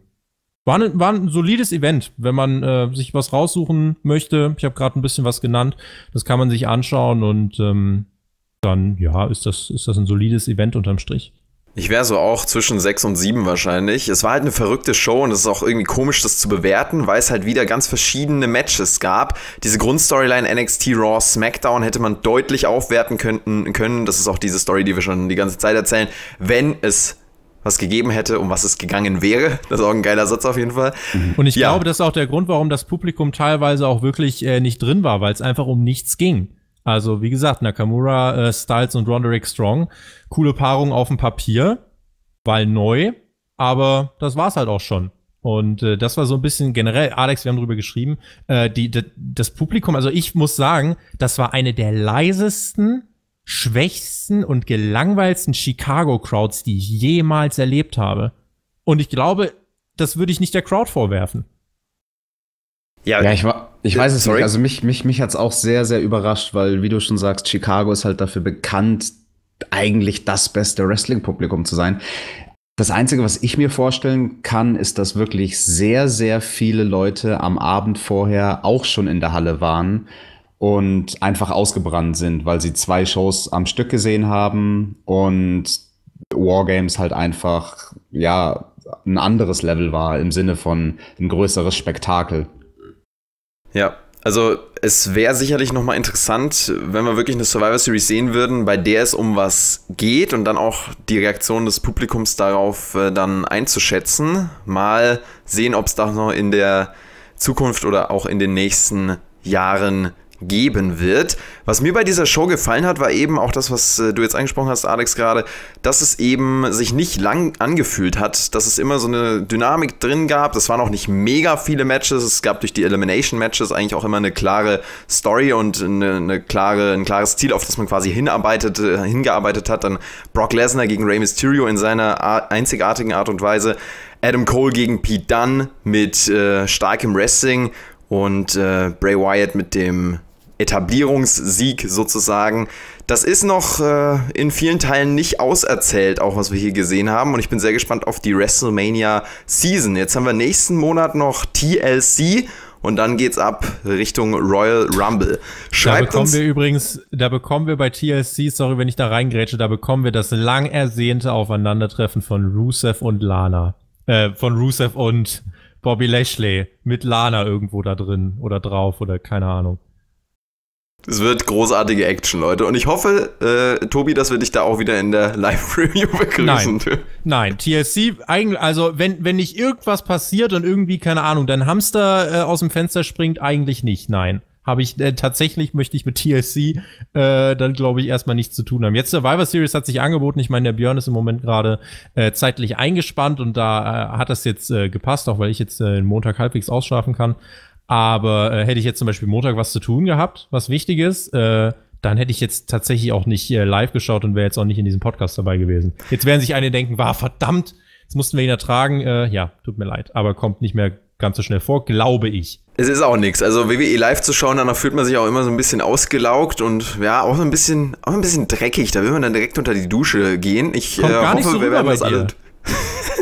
[SPEAKER 1] war, ein, ne, war ein solides Event, wenn man äh, sich was raussuchen möchte. Ich habe gerade ein bisschen was genannt. Das kann man sich anschauen und ähm, dann ja, ist das, ist das ein solides Event unterm Strich.
[SPEAKER 2] Ich wäre so auch zwischen sechs und sieben wahrscheinlich. Es war halt eine verrückte Show und es ist auch irgendwie komisch, das zu bewerten, weil es halt wieder ganz verschiedene Matches gab. Diese Grundstoryline NXT Raw SmackDown hätte man deutlich aufwerten können, können. Das ist auch diese Story, die wir schon die ganze Zeit erzählen, wenn es was gegeben hätte, um was es gegangen wäre. Das ist auch ein geiler Satz auf jeden Fall. Und ich
[SPEAKER 1] ja. glaube, das ist auch der Grund, warum das Publikum teilweise auch wirklich äh, nicht drin war, weil es einfach um nichts ging. Also, wie gesagt, Nakamura, äh, Styles und Roderick Strong. Coole Paarung auf dem Papier, weil neu, aber das war's halt auch schon. Und äh, das war so ein bisschen generell, Alex, wir haben drüber geschrieben, äh, die, die, das Publikum, also ich muss sagen, das war eine der leisesten, schwächsten und gelangweilsten Chicago-Crowds, die ich jemals erlebt habe. Und ich glaube, das würde ich nicht der Crowd vorwerfen.
[SPEAKER 3] Ja, ja ich, ich weiß es sorry. nicht. Also mich, mich, mich hat es auch sehr, sehr überrascht, weil, wie du schon sagst, Chicago ist halt dafür bekannt, eigentlich das beste Wrestling-Publikum zu sein. Das Einzige, was ich mir vorstellen kann, ist, dass wirklich sehr, sehr viele Leute am Abend vorher auch schon in der Halle waren und einfach ausgebrannt sind, weil sie zwei Shows am Stück gesehen haben und Wargames halt einfach, ja, ein anderes Level war im Sinne von ein größeres Spektakel.
[SPEAKER 2] Ja, also es wäre sicherlich nochmal interessant, wenn wir wirklich eine Survivor Series sehen würden, bei der es um was geht und dann auch die Reaktion des Publikums darauf äh, dann einzuschätzen. Mal sehen, ob es da noch in der Zukunft oder auch in den nächsten Jahren geben wird. Was mir bei dieser Show gefallen hat, war eben auch das, was äh, du jetzt angesprochen hast, Alex, gerade, dass es eben sich nicht lang angefühlt hat, dass es immer so eine Dynamik drin gab. Es waren auch nicht mega viele Matches. Es gab durch die Elimination-Matches eigentlich auch immer eine klare Story und eine, eine klare, ein klares Ziel, auf das man quasi hinarbeitet, äh, hingearbeitet hat. Dann Brock Lesnar gegen Rey Mysterio in seiner einzigartigen Art und Weise. Adam Cole gegen Pete Dunne mit äh, starkem Wrestling und äh, Bray Wyatt mit dem Etablierungssieg sozusagen. Das ist noch äh, in vielen Teilen nicht auserzählt, auch was wir hier gesehen haben. Und ich bin sehr gespannt auf die WrestleMania Season. Jetzt haben wir nächsten Monat noch TLC und dann geht's ab Richtung Royal Rumble. Schreibt da bekommen uns wir
[SPEAKER 1] übrigens, da bekommen wir bei TLC, sorry, wenn ich da reingrätsche, da bekommen wir das lang ersehnte Aufeinandertreffen von Rusev und Lana. Äh, von Rusev und Bobby Lashley mit Lana irgendwo da drin oder drauf oder keine Ahnung.
[SPEAKER 2] Es wird großartige Action, Leute. Und ich hoffe, äh, Tobi, dass wir dich da auch wieder in der Live-Review begrüßen.
[SPEAKER 1] Nein, nein. TLC, eigentlich, also wenn, wenn nicht irgendwas passiert und irgendwie, keine Ahnung, dein Hamster äh, aus dem Fenster springt, eigentlich nicht, nein. Habe ich, äh, tatsächlich möchte ich mit TLC äh, dann, glaube ich, erstmal nichts zu tun haben. Jetzt Survivor Series hat sich angeboten. Ich meine, der Björn ist im Moment gerade äh, zeitlich eingespannt und da äh, hat das jetzt äh, gepasst, auch weil ich jetzt äh, den Montag halbwegs ausschlafen kann. Aber äh, hätte ich jetzt zum Beispiel Montag was zu tun gehabt, was wichtig ist, äh, dann hätte ich jetzt tatsächlich auch nicht äh, live geschaut und wäre jetzt auch nicht in diesem Podcast dabei gewesen. Jetzt werden sich einige denken, war verdammt, jetzt mussten wir ihn ertragen. Äh, ja, tut mir leid, aber kommt nicht mehr ganz so schnell vor, glaube ich.
[SPEAKER 2] Es ist auch nichts. Also WWE live zu schauen, danach fühlt man sich auch immer so ein bisschen ausgelaugt und ja, auch so ein bisschen, auch ein bisschen dreckig. Da will man dann direkt unter die Dusche gehen. Ich Kommt äh, gar hoffe, nicht so wir werden das alle.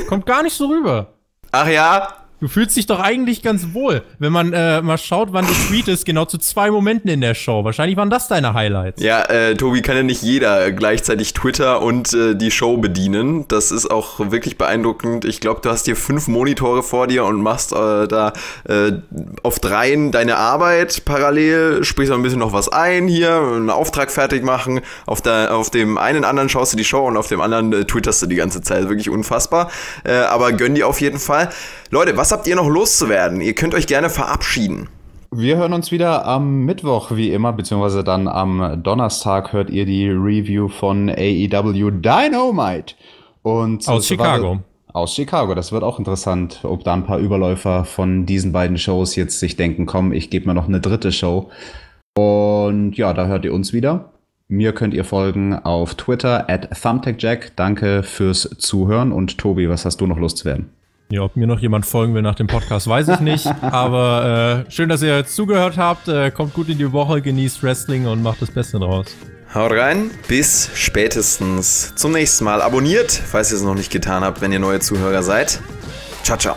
[SPEAKER 1] Kommt gar nicht so rüber. Ach ja, Du fühlst dich doch eigentlich ganz wohl, wenn man äh, mal schaut, wann du tweetest, genau zu zwei Momenten in der Show. Wahrscheinlich waren das deine Highlights.
[SPEAKER 2] Ja, äh, Tobi, kann ja nicht jeder gleichzeitig Twitter und äh, die Show bedienen. Das ist auch wirklich beeindruckend. Ich glaube, du hast hier fünf Monitore vor dir und machst äh, da äh, auf dreien deine Arbeit parallel, sprichst auch ein bisschen noch was ein hier, einen Auftrag fertig machen. Auf, der, auf dem einen anderen schaust du die Show und auf dem anderen äh, twitterst du die ganze Zeit. Wirklich unfassbar. Äh, aber gönn dir auf jeden Fall. Leute, was habt ihr noch loszuwerden? Ihr könnt euch gerne verabschieden.
[SPEAKER 3] Wir hören uns wieder am Mittwoch, wie immer, beziehungsweise dann am Donnerstag hört ihr die Review von AEW Dynamite. Und aus Chicago. Aus Chicago. Das wird auch interessant, ob da ein paar Überläufer von diesen beiden Shows jetzt sich denken, komm, ich gebe mir noch eine dritte Show. Und ja, da hört ihr uns wieder. Mir könnt ihr folgen auf Twitter at ThumbtackJack. Danke fürs Zuhören. Und Tobi, was hast du noch loszuwerden?
[SPEAKER 1] Ja, ob mir noch jemand folgen will nach dem Podcast, weiß ich nicht. Aber äh, schön, dass ihr zugehört habt. Äh, kommt gut in die Woche, genießt Wrestling und macht das Beste draus.
[SPEAKER 2] Haut rein, bis spätestens zum nächsten Mal. Abonniert, falls ihr es noch nicht getan habt, wenn ihr neue Zuhörer seid. Ciao, ciao.